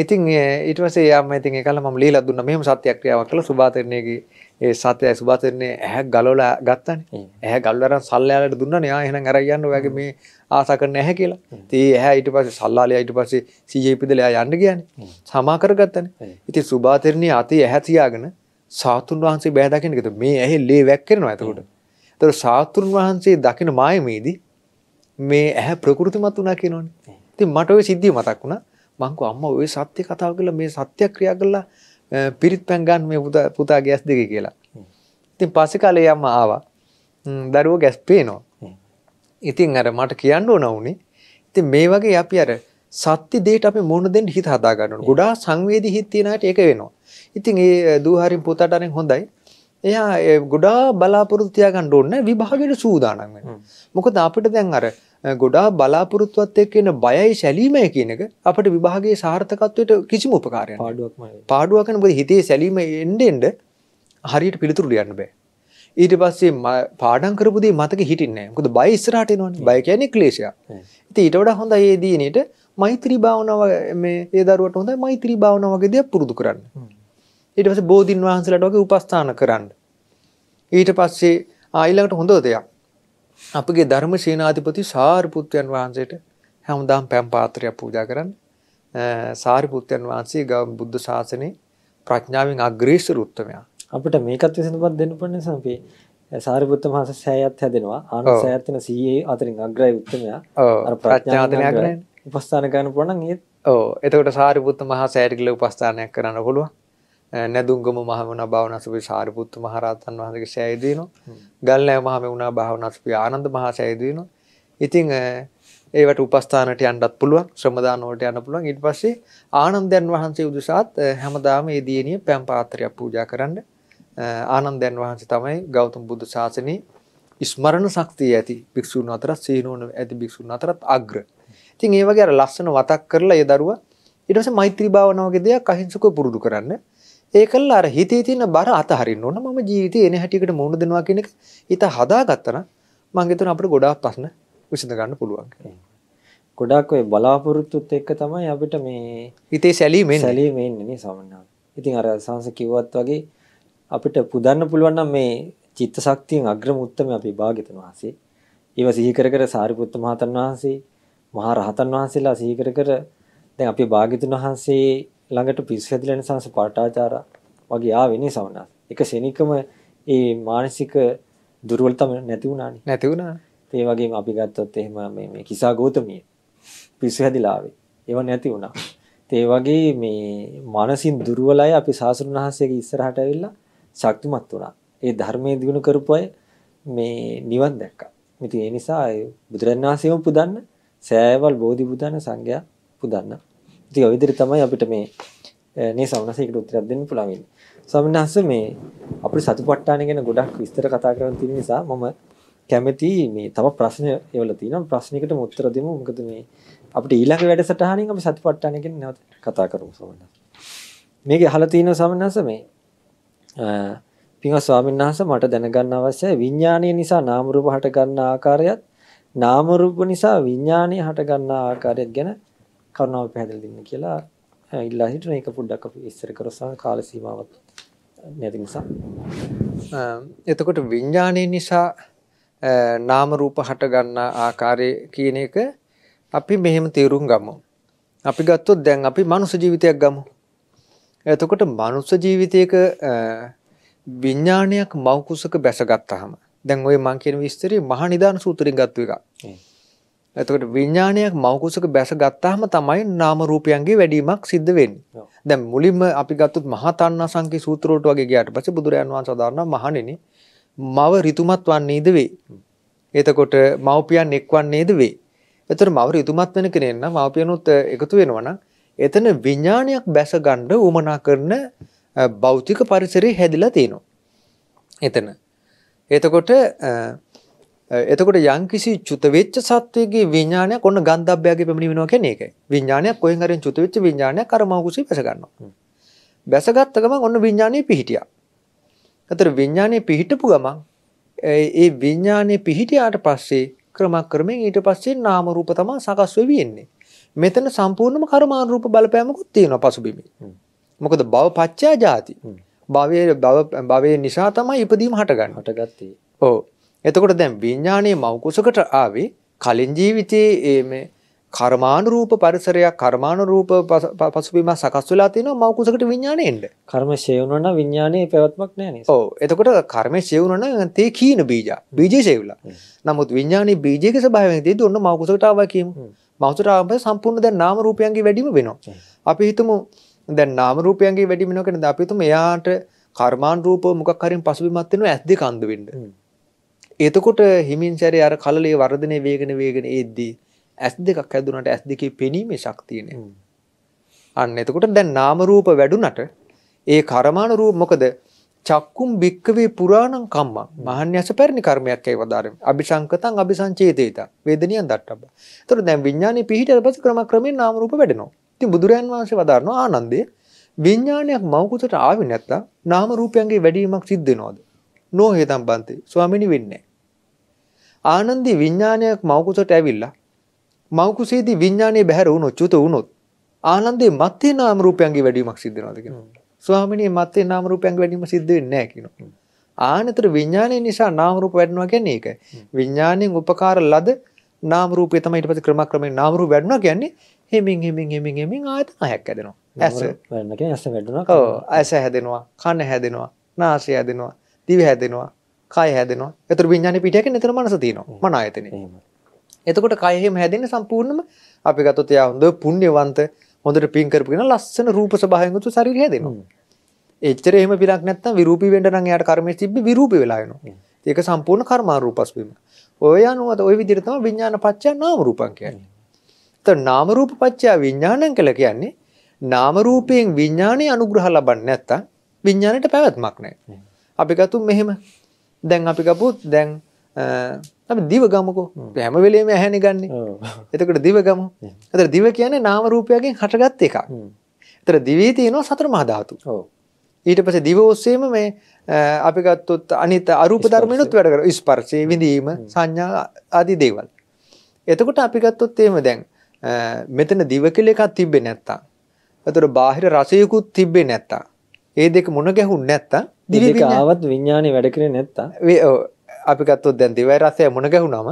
ඉතින් ඊට පස්සේ යාම ඉතින් ඒකල මම ලියලා දුන්නා මෙහෙම සත්‍යක්‍රියාවක් කළා සුභාතරණයේගේ ඒ සත්‍යය සුභාතරණයේ ඇහැ ගලවලා ගත්තානේ. ඇහැ ගලවලා අරන් සල්ලාලට දුන්නානේ. ආ එහෙනම් අරන් යන්න ඔයාගේ මේ ආසා කරන ඇහැ කියලා. ඉතින් ඇහැ ඊට පස්සේ සල්ලාලයා ඊට පස්සේ සීයේ පිදලා යන්න ගියානේ. සමා කරගත්තානේ. ඉතින් සුභාතරණයේ අතේ ඇහැ තියාගෙන සාතුන් වහන්සේ බෑ දකින්න කිව්වා. මේ ඇහි ලේ වැක් කරනවා එතකොට. ඒතකොට සාතුන් වහන්සේ දකින මායමේදී මේ ඇහැ ප්‍රකෘතිමත් වුණා කියනෝනේ. ඉතින් මට ওই සිද්ධිය මතක් වුණා. මංකු අම්ම ඔය සත්‍ය කතාව කළ මේ සත්‍ය ක්‍රියා කරලා පිරිත් පැන්ගන් මේ පුතා පුතා ගැස් දෙක කියලා ඉතින් පස්සෙ කාලේ අම්ම ආවා දරුවෝ ගැස් පේනවා ඉතින් අර මට කියන්න ඕන වුණේ ඉතින් මේ වගේ අපි අර සත්‍ය දෙයට අපි මොන දෙන්න හිත හදා ගන්නවා ගොඩා සංවේදී හිත තියන අයට ඒක වෙනවා ඉතින් ඒ දූහරින් පුතාට අරන් හොඳයි එයා ගොඩා බලාපොරොත්තු තියාගන්න ඕනේ විභාගයට සූදානම් වෙනවා මොකද අපිට දැන් අර ගොඩා බලාපොරොත්තුවත් එක්ක එන බයයි සැලීමයි කියන එක අපිට විභාගයේ සාර්ථකත්වයට කිසිම උපකාරයක් පාඩුවක්මයි. පාඩුවක් නෙවෙයි හිතේ සැලීම එන්න එන්න හරියට පිළිතුරු ලියන්න බෑ. ඊට පස්සේ පාඩම් කරපු දේ මතක හිටින්නේ නැහැ. මොකද බය ඉස්සරහට එනවනේ. බය කියන්නේ ක්ලේශයක්. ඉතින් ඊට වඩා හොඳයි මේ දිනේට මෛත්‍රී භාවනාව මේ ඒ දරුවට හොඳයි මෛත්‍රී භාවනාව වගේ දේවල් පුරුදු කරන්න. ඊට පස්සේ බෝධින් වහන්සේලාට වගේ උපස්ථාන කරන්න. ඊට පස්සේ ආයිලකට හොඳ දෙයක්. අපගේ ධර්ම සේනාධිපති සාරිපුත්‍රයන් වහන්සේට හැමදාම පැම් පාත්‍රයක් පූජා කරන්න. සාරිපුත්‍රයන් වහන්සේ ගව බුද්ධ ශාසනයේ ප්‍රඥාවෙන් අග්‍රේසර උත්තමයා. අපිට මේකත් විසඳුමක් දෙන්න පුළුවන් නිසා අපි සාරිපුත්ත මහස සෑයත් හැදෙනවා. ආනන්ද සෑයත් වෙන සීයේ අතරින් අග්‍රයි උත්තමයා. අර ප්‍රඥාදනයක් නැහැ. උපස්ථාන කරන්න පුළුවන් නම් ඒත් ඔව්. එතකොට සාරිපුත්ත මහා සෑයට ගිල උපස්ථානයක් කරන්න පුළුවන්. නැදුම්ගම මහමනා භාවනාසපි සාරිපුත්තු මහරහතන් වහන්සේගේ සෑය දිනනවා. ගල්නෑ මහමෙවුනා භාවනාසපි ආනන්ද මහා සෑය දිනනවා. ඉතින් ඒවට උපස්ථානට යන්නත් පුළුවන් ශ්‍රමදාන වලට යන්න පුළුවන් ඊට පස්සේ ආනන්දයන් වහන්සේ උදෙසාත් හැමදාම මේ දිනිය පැම් පාත්‍රයක් පූජා කරන්න ආනන්දයන් වහන්සේ තමයි ගෞතම බුදු සාසනේ ස්මරණ ශක්තිය ඇති භික්ෂුන් අතර සීනෝන ඇති භික්ෂුන් අතරත් අග්‍ර. ඉතින් ඒ වගේ අර ලස්සන වතක් කරලා ඒ දරුවා ඊට පස්සේ මෛත්‍රී භාවනාව වගේ දේක් අහිංසකව පුරුදු කරන්නේ ඒකල් අර හිතේ තියෙන බර අතහරින්න ඕන මම ජීවිතේ එන හැටියකට මුහුණ දෙනවා කියන එක හිත හදාගත්තනම් මම හිතන අපිට ගොඩාක් ප්‍රශ්න විසඳ ගන්න පුළුවන් කියලා. ගොඩක් ඔය බලාපොරොත්තුත් එක්ක තමයි අපිට මේ හිතේ සැලීම එන්නේ. සැලීම එන්නේ නේ සමන්නා. ඉතින් අර සංස කිව්වත් වගේ අපිට පුදන්න පුළුවන් නම් මේ චිත්ත ශක්තියෙන් අග්‍රම උත්තම අපේ භාග්‍යතුන් වහන්සේ. ඊව සිහි කර කර සාරිපුත්ත මහතන් වහන්සේ, මහා රහතන් වහන්සේලා සිහි කර කර දැන් අපේ භාග්‍යතුන් වහන්සේ ළඟට පිස්සු හැදිලා නිසාස පාඨාචාරා වගේ ආවේ නේ සවනාස. එක ශෙනිකම ඒ මානසික දුර්වලතම නැති වුණානේ. නැති වුණා. ඒ වගේම අපි ගත්තොත් එහෙම මේ මේ කිසා ගෞතමිය පිස්සු හැදිලා ආවේ. ඒව නැති වුණා. ඒ වගේ මේ මානසින් දුර්වල අය අපි සාසුරුන් වහන්සේගේ ඉස්සරහට ඇවිල්ලා ශක්තිමත් වුණා. ඒ ධර්මයේ දිනු කරපු අය මේ නිවන් දැක්කා. ඉතින් ඒ නිසා බුදුරණාහිසෙම පුදන්න සෑයවල් බෝධි පුදන්න සංඝයා පුදන්න ති විදිරි තමයි අපිට මේ නේ සමනසකට උත්තරක් දෙන්න පුළාවෙන් සමන්හස මේ අපි සතු පට්ටාන ගැන ගොඩක් විස්තර කතා කරන තින නිසා මම කැමති මේ තම ප්‍රශ්නය එවල තිනම් ප්‍රශ්නකට මුත්තර දෙම මොකද මේ අපට ඊළඟ වැඩ සටහනින් අපි සති පට්ටානකින් නැවත කතා කරමු සමන්න මේක හලතිීන සමන්හස මේ පිහ ස්වාමන් වහස මට දැනගන්න අවශ්‍ය විඤ්ඥානය නිසා නාමුරුප හටගන්න ආකාරයත් නාමුරුප නිසා විඤ්ඥානය හටගන්න ආකාරයත් ගැන කරුණාව පැහැදිලි දෙන්න කියලා ඉල්ලා හිටින එක පොඩ්ඩක් අපි ඉස්සර කරසා කාල සීමාවත් නැති නිසා. එතකොට විඤ්ඥානය නිසා නාම රූප හට ගන්න ආකාරය කියන එක අපි මෙහෙම තේරුම් ගමු. අපි ගත්තොත් දැන් අපි මනුස ජීවිතයක් ගමු. එතකොට මනුස්ස ජීවිතයක විඤ්ඥානයක් මවකුසක බැසගත්තහම දැන් ඔය මං කියන විස්තරේ මහ නිධාන සූතරින් ගත්තු එක. එතකොට විඥානයක් මෞකුසක බැස ගත්තාම තමයි නාම රූපයන්ගේ වැඩිමක් සිද්ධ වෙන්නේ. දැන් මුලින්ම අපි ගත්තොත් මහා තණ්හාසංකේ සූත්‍රෝට වගේ ගියාට පස්සේ බුදුරයන් වහන්සේ සාදාරණා මහණෙනි මව ඍතුමත් වන්නේද වේ. එතකොට මව්පියන් එක්වන්නේද වේ. එතකොට මව ඍතුමත් වෙන කෙනෙක් නම් මව්පියනොත් එකතු වෙනවා එතන විඥානයක් බැස ගන්න උමනා කරන භෞතික පරිසරය හැදිලා තියෙනවා. එතන. එතකොට එතකොට යම්කිසි චුත වෙච්ච සත්වයේ විඥානයක් ඔන්න ගන්ධබ්බයාගේ පැමිණි වෙනවා කියන්නේ ඒකයි. විඥානයක් කොහෙන් හරි චුත වෙච්ච විඥානයක් අර මවකුසී බැස ගන්නවා. බැසගත්ත ගමන් ඔන්න විඥානේ පිහිටියා. අතර විඥානේ පිහිටපු ගමන් ඒ විඥානේ පිහිටියාට පස්සේ ක්‍රමක්‍රමයෙන් ඊට පස්සේ නාම රූප තමයි සකස් වෙවි එන්නේ. මෙතන සම්පූර්ණම කර්මාන රූප බලපෑමකුත් තියෙනවා පසුබිමේ. මොකද භව පත්‍යා ජාති. භවයේ භවයේ නිසා තමයි ඉදීම හටගන්නේ. හටගත්තේ. ඔව්. එතකොට දැන් විඥානයේ මෞකුසකට ආවේ කලින් ජීවිතයේ මේ කර්මානුරූප පරිසරයක් කර්මානුරූප පසුබිම සකස් වෙලා තියෙනවා මෞකුසකට විඥානේ එන්න. කර්ම ෂේ වුණා නම් විඥානේ පැවැත්මක් නැහැ නේද? ඔව්. එතකොට කර්මේ ෂේ වුණා නම් තේ කීන බීජ. බීජේ ෂේ වෙලා. නමුත් විඥානේ බීජයක ස්වභාවයෙන් තියෙද්දි ඔන්න මෞකුසකට ආවා කියමු. මෞකුසකට ආවම සම්පූර්ණ දැන් නාම රූපයන්ගේ වැඩිම වෙනවා. අපි හිතමු දැන් නාම රූපයන්ගේ වැඩිම වෙනවා කියන්නේ අපි හිතමු එයාට කර්මානුරූපව මොකක් හරි පසුබිමක් තියෙනවා ඇස් දෙක අඳුවෙන්න. එතකොට හිමින්චරය අර කලලේ වර්ධනය වේගෙන වේගෙන ඒද්දී ඇස් දෙකක් හැදුනට ඇස් දෙකේ පෙනීමේ ශක්තියන අන්න එතකොට දැන් නාමරූප වැඩුනට ඒ කරමාණ රූප මොකද චක්කුම් භික්කවේ පුරාණං කම්මා මහන්‍යස පැරණි කර්මයක් ඇයි වදාරම අභිසංකතං අභිසංචේතේත වේදනියන් දට්ටබ තොර දැන් විඥානය පිහිටට පස ක්‍රම ක්‍රමෙන් නාමරූප වැඩෙනවා ති බුදුරයන් වහන්සේ වදාරනවා ආනන්දේ විඤ්ඥානයක් මවකුසට ආවි නැත්තා නාම රූපයන්ගේ වැඩීමක් සිද්ධනවාද නෝහේතම් බන්තේ ස්වාමිණි වෙන්නේ ආනන්දි විඥානයක් මෞකුසට ඇවිල්ලා මෞකුසේදී විඥානය බැහැර වුණොත් චුත වුණොත් ආනන්දේ මත්තේ නාම රූපයන්ගේ වැඩිමක් සිද්ධ වෙනවද කියනවා. ස්වාමිනේ මත්තේ නාම රූපයන්ගේ වැඩිම සිද්ධ වෙන්නේ නැහැ කියනවා. ආනතර විඥානය නිසා නාම රූප වැඩනවා කියන්නේ ඒක. විඥාණයෙන් උපකාර ලද නාම රූපය තමයි ඊට පස්සේ ක්‍රමක්‍රමයෙන් නාම රූප වැඩනවා කියන්නේ හෙමින් හෙමින් හෙමින් හෙමින් ආයතන හයක් හැදෙනවා. ඇස වැඩනවා කියන්නේ ඇස හැදෙනවා. කන හැදෙනවා. නාසය හැදෙනවා. දිව හැදෙනවා. කය හැදෙනවා. ඒතර විඥානේ පිටියක නතර මනස තියෙනවා. මන ආයතනේ. එතකොට කය හැම හැදෙන්නේ සම්පූර්ණම අපි ගත්තොත් එයා හොඳ පුණ්‍යවන්ත හොඳට පින් කරපු කෙනා ලස්සන රූප ස්වභාවයෙන් උතු ශරීරය හැදෙනවා. එච්චර එහෙම පිනක් නැත්තම් විරූපී වෙන්න නම් එයාට කර්මයේ තිබ්බ විරූපී වෙලා වෙනවා. ඒක සම්පූර්ණ කර්මාරූපස් වීම. ඔය අනුව ඔය විදිහට තමයි විඥාන පත්‍ය නාම රූපං කියන්නේ. ඒතර නාම රූප පත්‍ය විඥානං කියලා කියන්නේ නාම රූපයෙන් විඥානේ අනුග්‍රහ ලබන්නේ නැත්තම් විඥාණයට පැවැත්මක් නැහැ. අපි ගත්තු මෙහෙම දැන් අපි ගපුත් දැන් අප දිවගමකු හැම වෙලේම ඇහැනි ගන්නේ එතකට දිවගම ඇත දිව කියන්නේ නාම රූපයගෙන් හටගත් එකක් තර දිවී තියෙනවා සතර මහධාතු ඊට පස දිව ඔස්සේම මේ අපිගත්තුත් අනිත අරූප ධර්මයනුත් වැඩ කර ස්පර්ශය විඳීම සංඥා ආදී දේවල් එතකොට අපිගත්තොත් ඒම දැන් මෙතන දිවකල එකක් තිබ්බේ නැත්තා ඇතුර බාහිර රසයකුත් තිබ්බේ නැත්තා ඒ දෙක මුණ ගැහුන් නැත්තා දිලි ආවත් විඤ්ඥානය වැඩ කරේ නැත්තා අපිගත්තොත් දැන් දිවරසය මුණ ගැහුනම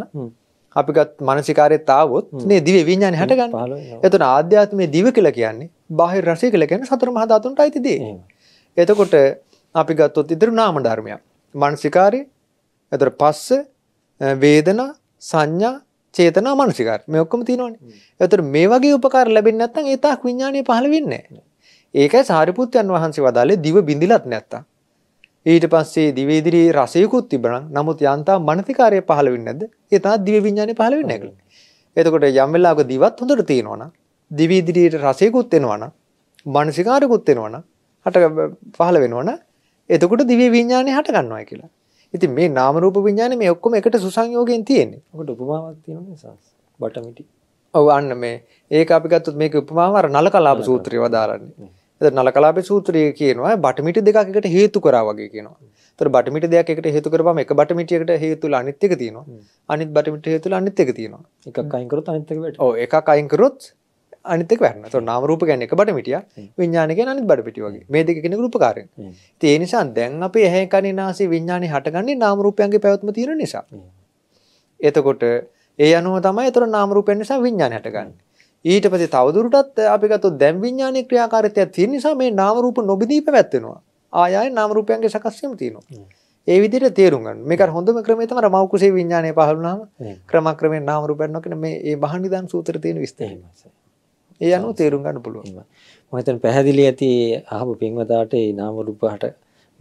අපිගත් මනසිකාරය තාවොත් මේ දිව විඤ්ඥාන හටගන්න එතුන අධ්‍යාත්මය දිව කියල කියන්නේ බාහිර රසය කල ගැන සතර මහධාතුන්ට අයිතිදේ. එතකොට අපි ගත්තොත් ඉදිරි නාම ධර්මයක් මනසිකාරය ඇතර පස්ස වේදනා සංඥා චේතනා මනසිකාර මේ ඔක්කම තියෙනවන ඇතර මේ වගේ උපකාර ලැබෙන් නැත්තන් ඒතාක් විඤ්ඥානය පහළ වෙන්නේ. ඒකයි සාරිපුත්යන් වහන්සේ වදාලේ දිව බිඳිලත් නැත්තා ඊට පස්සේ දිවේ ඉදිරියේ රසයකුත් තිබුණා. නමුත් යන්තා මනසිකාරය පහළ වෙන්නේ නැද්ද? ඒ තමයි දිව විඥානේ පහළ වෙන්නේ නැහැ එතකොට යම් වෙලාවක දිවත් හොඳට තියෙනවා නම් දිව ඉදිරියේ රසයකුත් එනවා නම් මනසිකාරකුත් එනවා නම් හට පහළ වෙනවා නම් එතකොට දිව්‍ය විඥානය හට ගන්නවා කියලා. ඉතින් මේ නාම රූප විඥානේ මේ ඔක්කොම එකට සුසංයෝගයෙන් තියෙන්නේ. ඔකට උපමාවක් තියෙනවනේ සාස්. බටමිටි. ඔව් අන්න මේ ඒක අපි ගත්තොත් මේක උපමාව අර නලකලාප සූත්‍රය වදාරන්නේ. නලකලාප සූත්‍රය කියනවා බටමිට දෙකකට හේතු කරා වගේ කියනවා. ඒතර බටමිට දෙයක් එකට හේතු කරපම එක බටමිටියකට හේතුල අනිත් එක තියෙනවා. අනිත් බටමිට හේතුල අනිත් එක තියෙනවා. එකක් අයින් කරොත් අනිත් එක වැටෙනවා. ඔව් එකක් අයින් කරොත් අනිත් එක වැටෙනවා. ඒතර නාම රූප කියන්නේ එක බටමිටිය, විඥාන කියන්නේ අනිත් බටමිටිය වගේ. මේ දෙක කෙනෙකු රූපකාරයන්. ඉතින් ඒ නිසා දැන් අපේ ඇහැ කනේ නාසය විඥානේ හටගන්නේ නාම රූපයන්ගේ පැවැත්ම තියෙන නිසා. එතකොට ඒ අනුව තමයි ඒතර නාම රූපයන් නිසා විඥාන හටගන්නේ. ඊට පස්සේ තවදුරටත් අපි ගත්තොත් දැන් විඥානයේ ක්‍රියාකාරීත්වය තියෙන නිසා මේ නාම රූප නොබිදී පැවැත්වෙනවා. ආය ආය නාම රූපයන්ගේ සකස් වීම තියෙනවා. ඒ විදිහට තේරුම් ගන්න. මේකට හොඳම ක්‍රමය තමයි මව කුසේ විඥානය පහළ වුණාම ක්‍රමක්‍රමයෙන් නාම රූප යනවා කියන මේ ඒ බහනිදාන සූත්‍රයේ තියෙන විස්තරය. ඒ අනුව තේරුම් ගන්න පුළුවන්. මම හිතන්නේ පැහැදිලි ඇති අහපු පින්වතාවට ඒ නාම රූපහට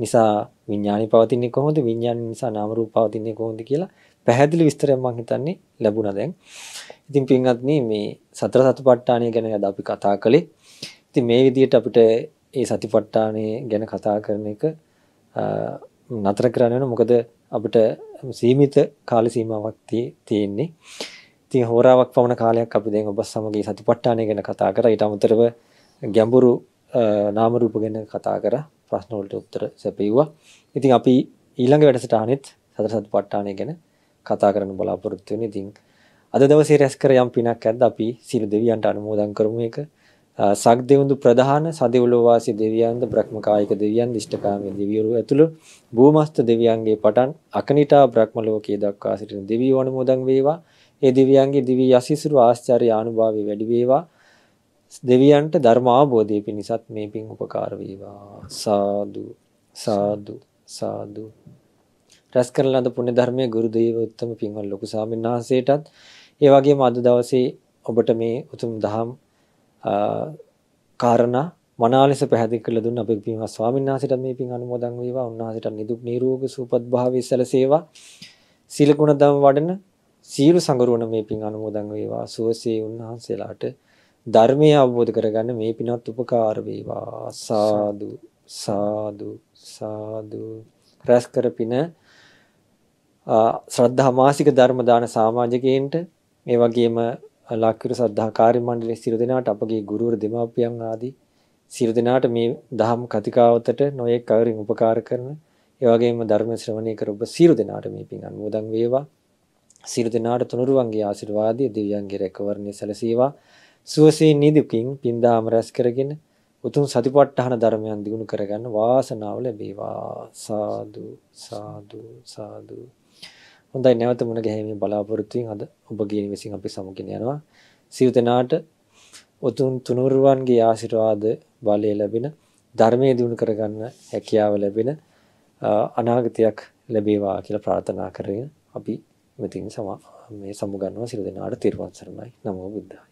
නිසා විඥානි පවතින්නේ කොහොමද? විඥානි නිසා නාම රූප පවතින්නේ කොහොමද කියලා පැහැදිලි විස්තරයක් මං හිතන්නේ ලැබුණා දැන්. ඉතින් පින්වත්නි මේ සතර සතිපට්ඨානය ගැන අපි කතා කළේ. ඉතින් මේ විදිහට අපිට ඒ සතිපට්ඨානය ගැන කතා කරන එක නතර කරන්න වෙන මොකද අපිට සීමිත කාල සීමාවක් තියෙන්නේ. ඉතින් හෝරාවක් පමණ කාලයක් අපි දැන් ඔබ සමග සතිපට්ඨානය ගැන කතා කරා. ඊට අමතරව ගැඹුරු නාම රූප ගැන කතා කරා. ප්‍රශ්න වලට උත්තර සැපෙව්වා. ඉතින් අපි ඊළඟ වැඩසටහනෙත් සතර සතිපට්ඨානය ගැන කතා කරන්න බලාපොරොත්තු වෙන ඉතින් අද දවසේ රැස් කර යම් පිනක් ඇද්ද අපි සියලු දෙවියන්ට අනුමෝදන් කරමු එක සක් දෙවුඳු ප්‍රධාන සදෙව්ලෝවාසි දෙවියන්ද බ්‍රහ්මකායික දෙවියන් දිෂ්ඨකාමී දෙවියරු ඇතුළු භූමස්ත දෙවියන්ගේ පටන් අකනිටා බ්‍රහ්ම ලෝකයේ දක්වා සිටින දෙවියෝ අනුමෝදන් වේවා ඒ දෙවියන්ගේ දිවි යසිසුරු ආශ්චර්ය ආනුභාවය වැඩි වේවා දෙවියන්ට ධර්ම අවබෝධය පිණිසත් මේ පින් උපකාර වේවා සාදු සාදු සාදු රැස් කරන ලද පුණ්‍ය ධර්මයේ ගුරු දේව උත්තම පින්වත් ලොකු ස්වාමීන් වහන්සේටත් ඒ වගේම අද දවසේ ඔබට මේ උතුම් දහම් කාරණා මනාලෙස පැහැදිලි කරලා දුන්න අපේ පින්වත් ස්වාමීන් වහන්සේට මේ පින් අනුමෝදන් වේවා උන්වහන්සේට නිදුක් නිරෝගී සුවපත් භාවයේ සැලසේවා සීල ගුණ ධම් වඩන සීල සංගරුණ මේ පින් අනුමෝදන් වේවා සුවසේ උන්වහන්සේලාට ධර්මය අවබෝධ කරගන්න මේ පිනත් උපකාර වේවා සාදු සාදු සාදු රැස් කර පින ශ්‍රද්ධා මාසික ධර්ම දාන සමාජිකයන්ට මේ වගේම ලක්විර සද්ධා කාර්ය මණ්ඩලයේ සියලු දෙනාට අපගේ ගුරුවරු දෙමාපියන් ආදී සියලු දෙනාට මේ දහම් කතිකාවතට නොයෙක් අයරින් උපකාර කරන ඒ වගේම ධර්ම ශ්‍රවණය කර ඔබ සියලු දෙනාට මේ පින් අනුමෝදන් වේවා සියලු දෙනාට තුනුරුවන්ගේ ආශිර්වාදය දිව්‍යංගේ රැකවරණය සැලසේවා සුවසේ නිදුකින් පින් දාම රැස් කරගෙන උතුම් සතිපට්ඨාන ධර්මයන් දිනු කරගන්න වාසනාව ලැබේවා සාදු සාදු සාදු හොඳයි නැවත මුණ ගැහිමේ බලාපොරොත්තුවෙන් අද ඔබගේ විසින් අපි සමුගෙන යනවා. සියලු දෙනාට උතුම් තුනුරුවන්ගේ ආශිර්වාද බලය ලැබෙන ධර්මයේ දිනු කරගන්න හැකියාව ලැබෙන අනාගතයක් ලැබේවා කියලා ප්‍රාර්ථනා කරගෙන අපි මෙතින් සමා මේ සමුගන්නවා සියලු දෙනාට තිරුවන් සරණයි. නමෝ බුද්ධාය.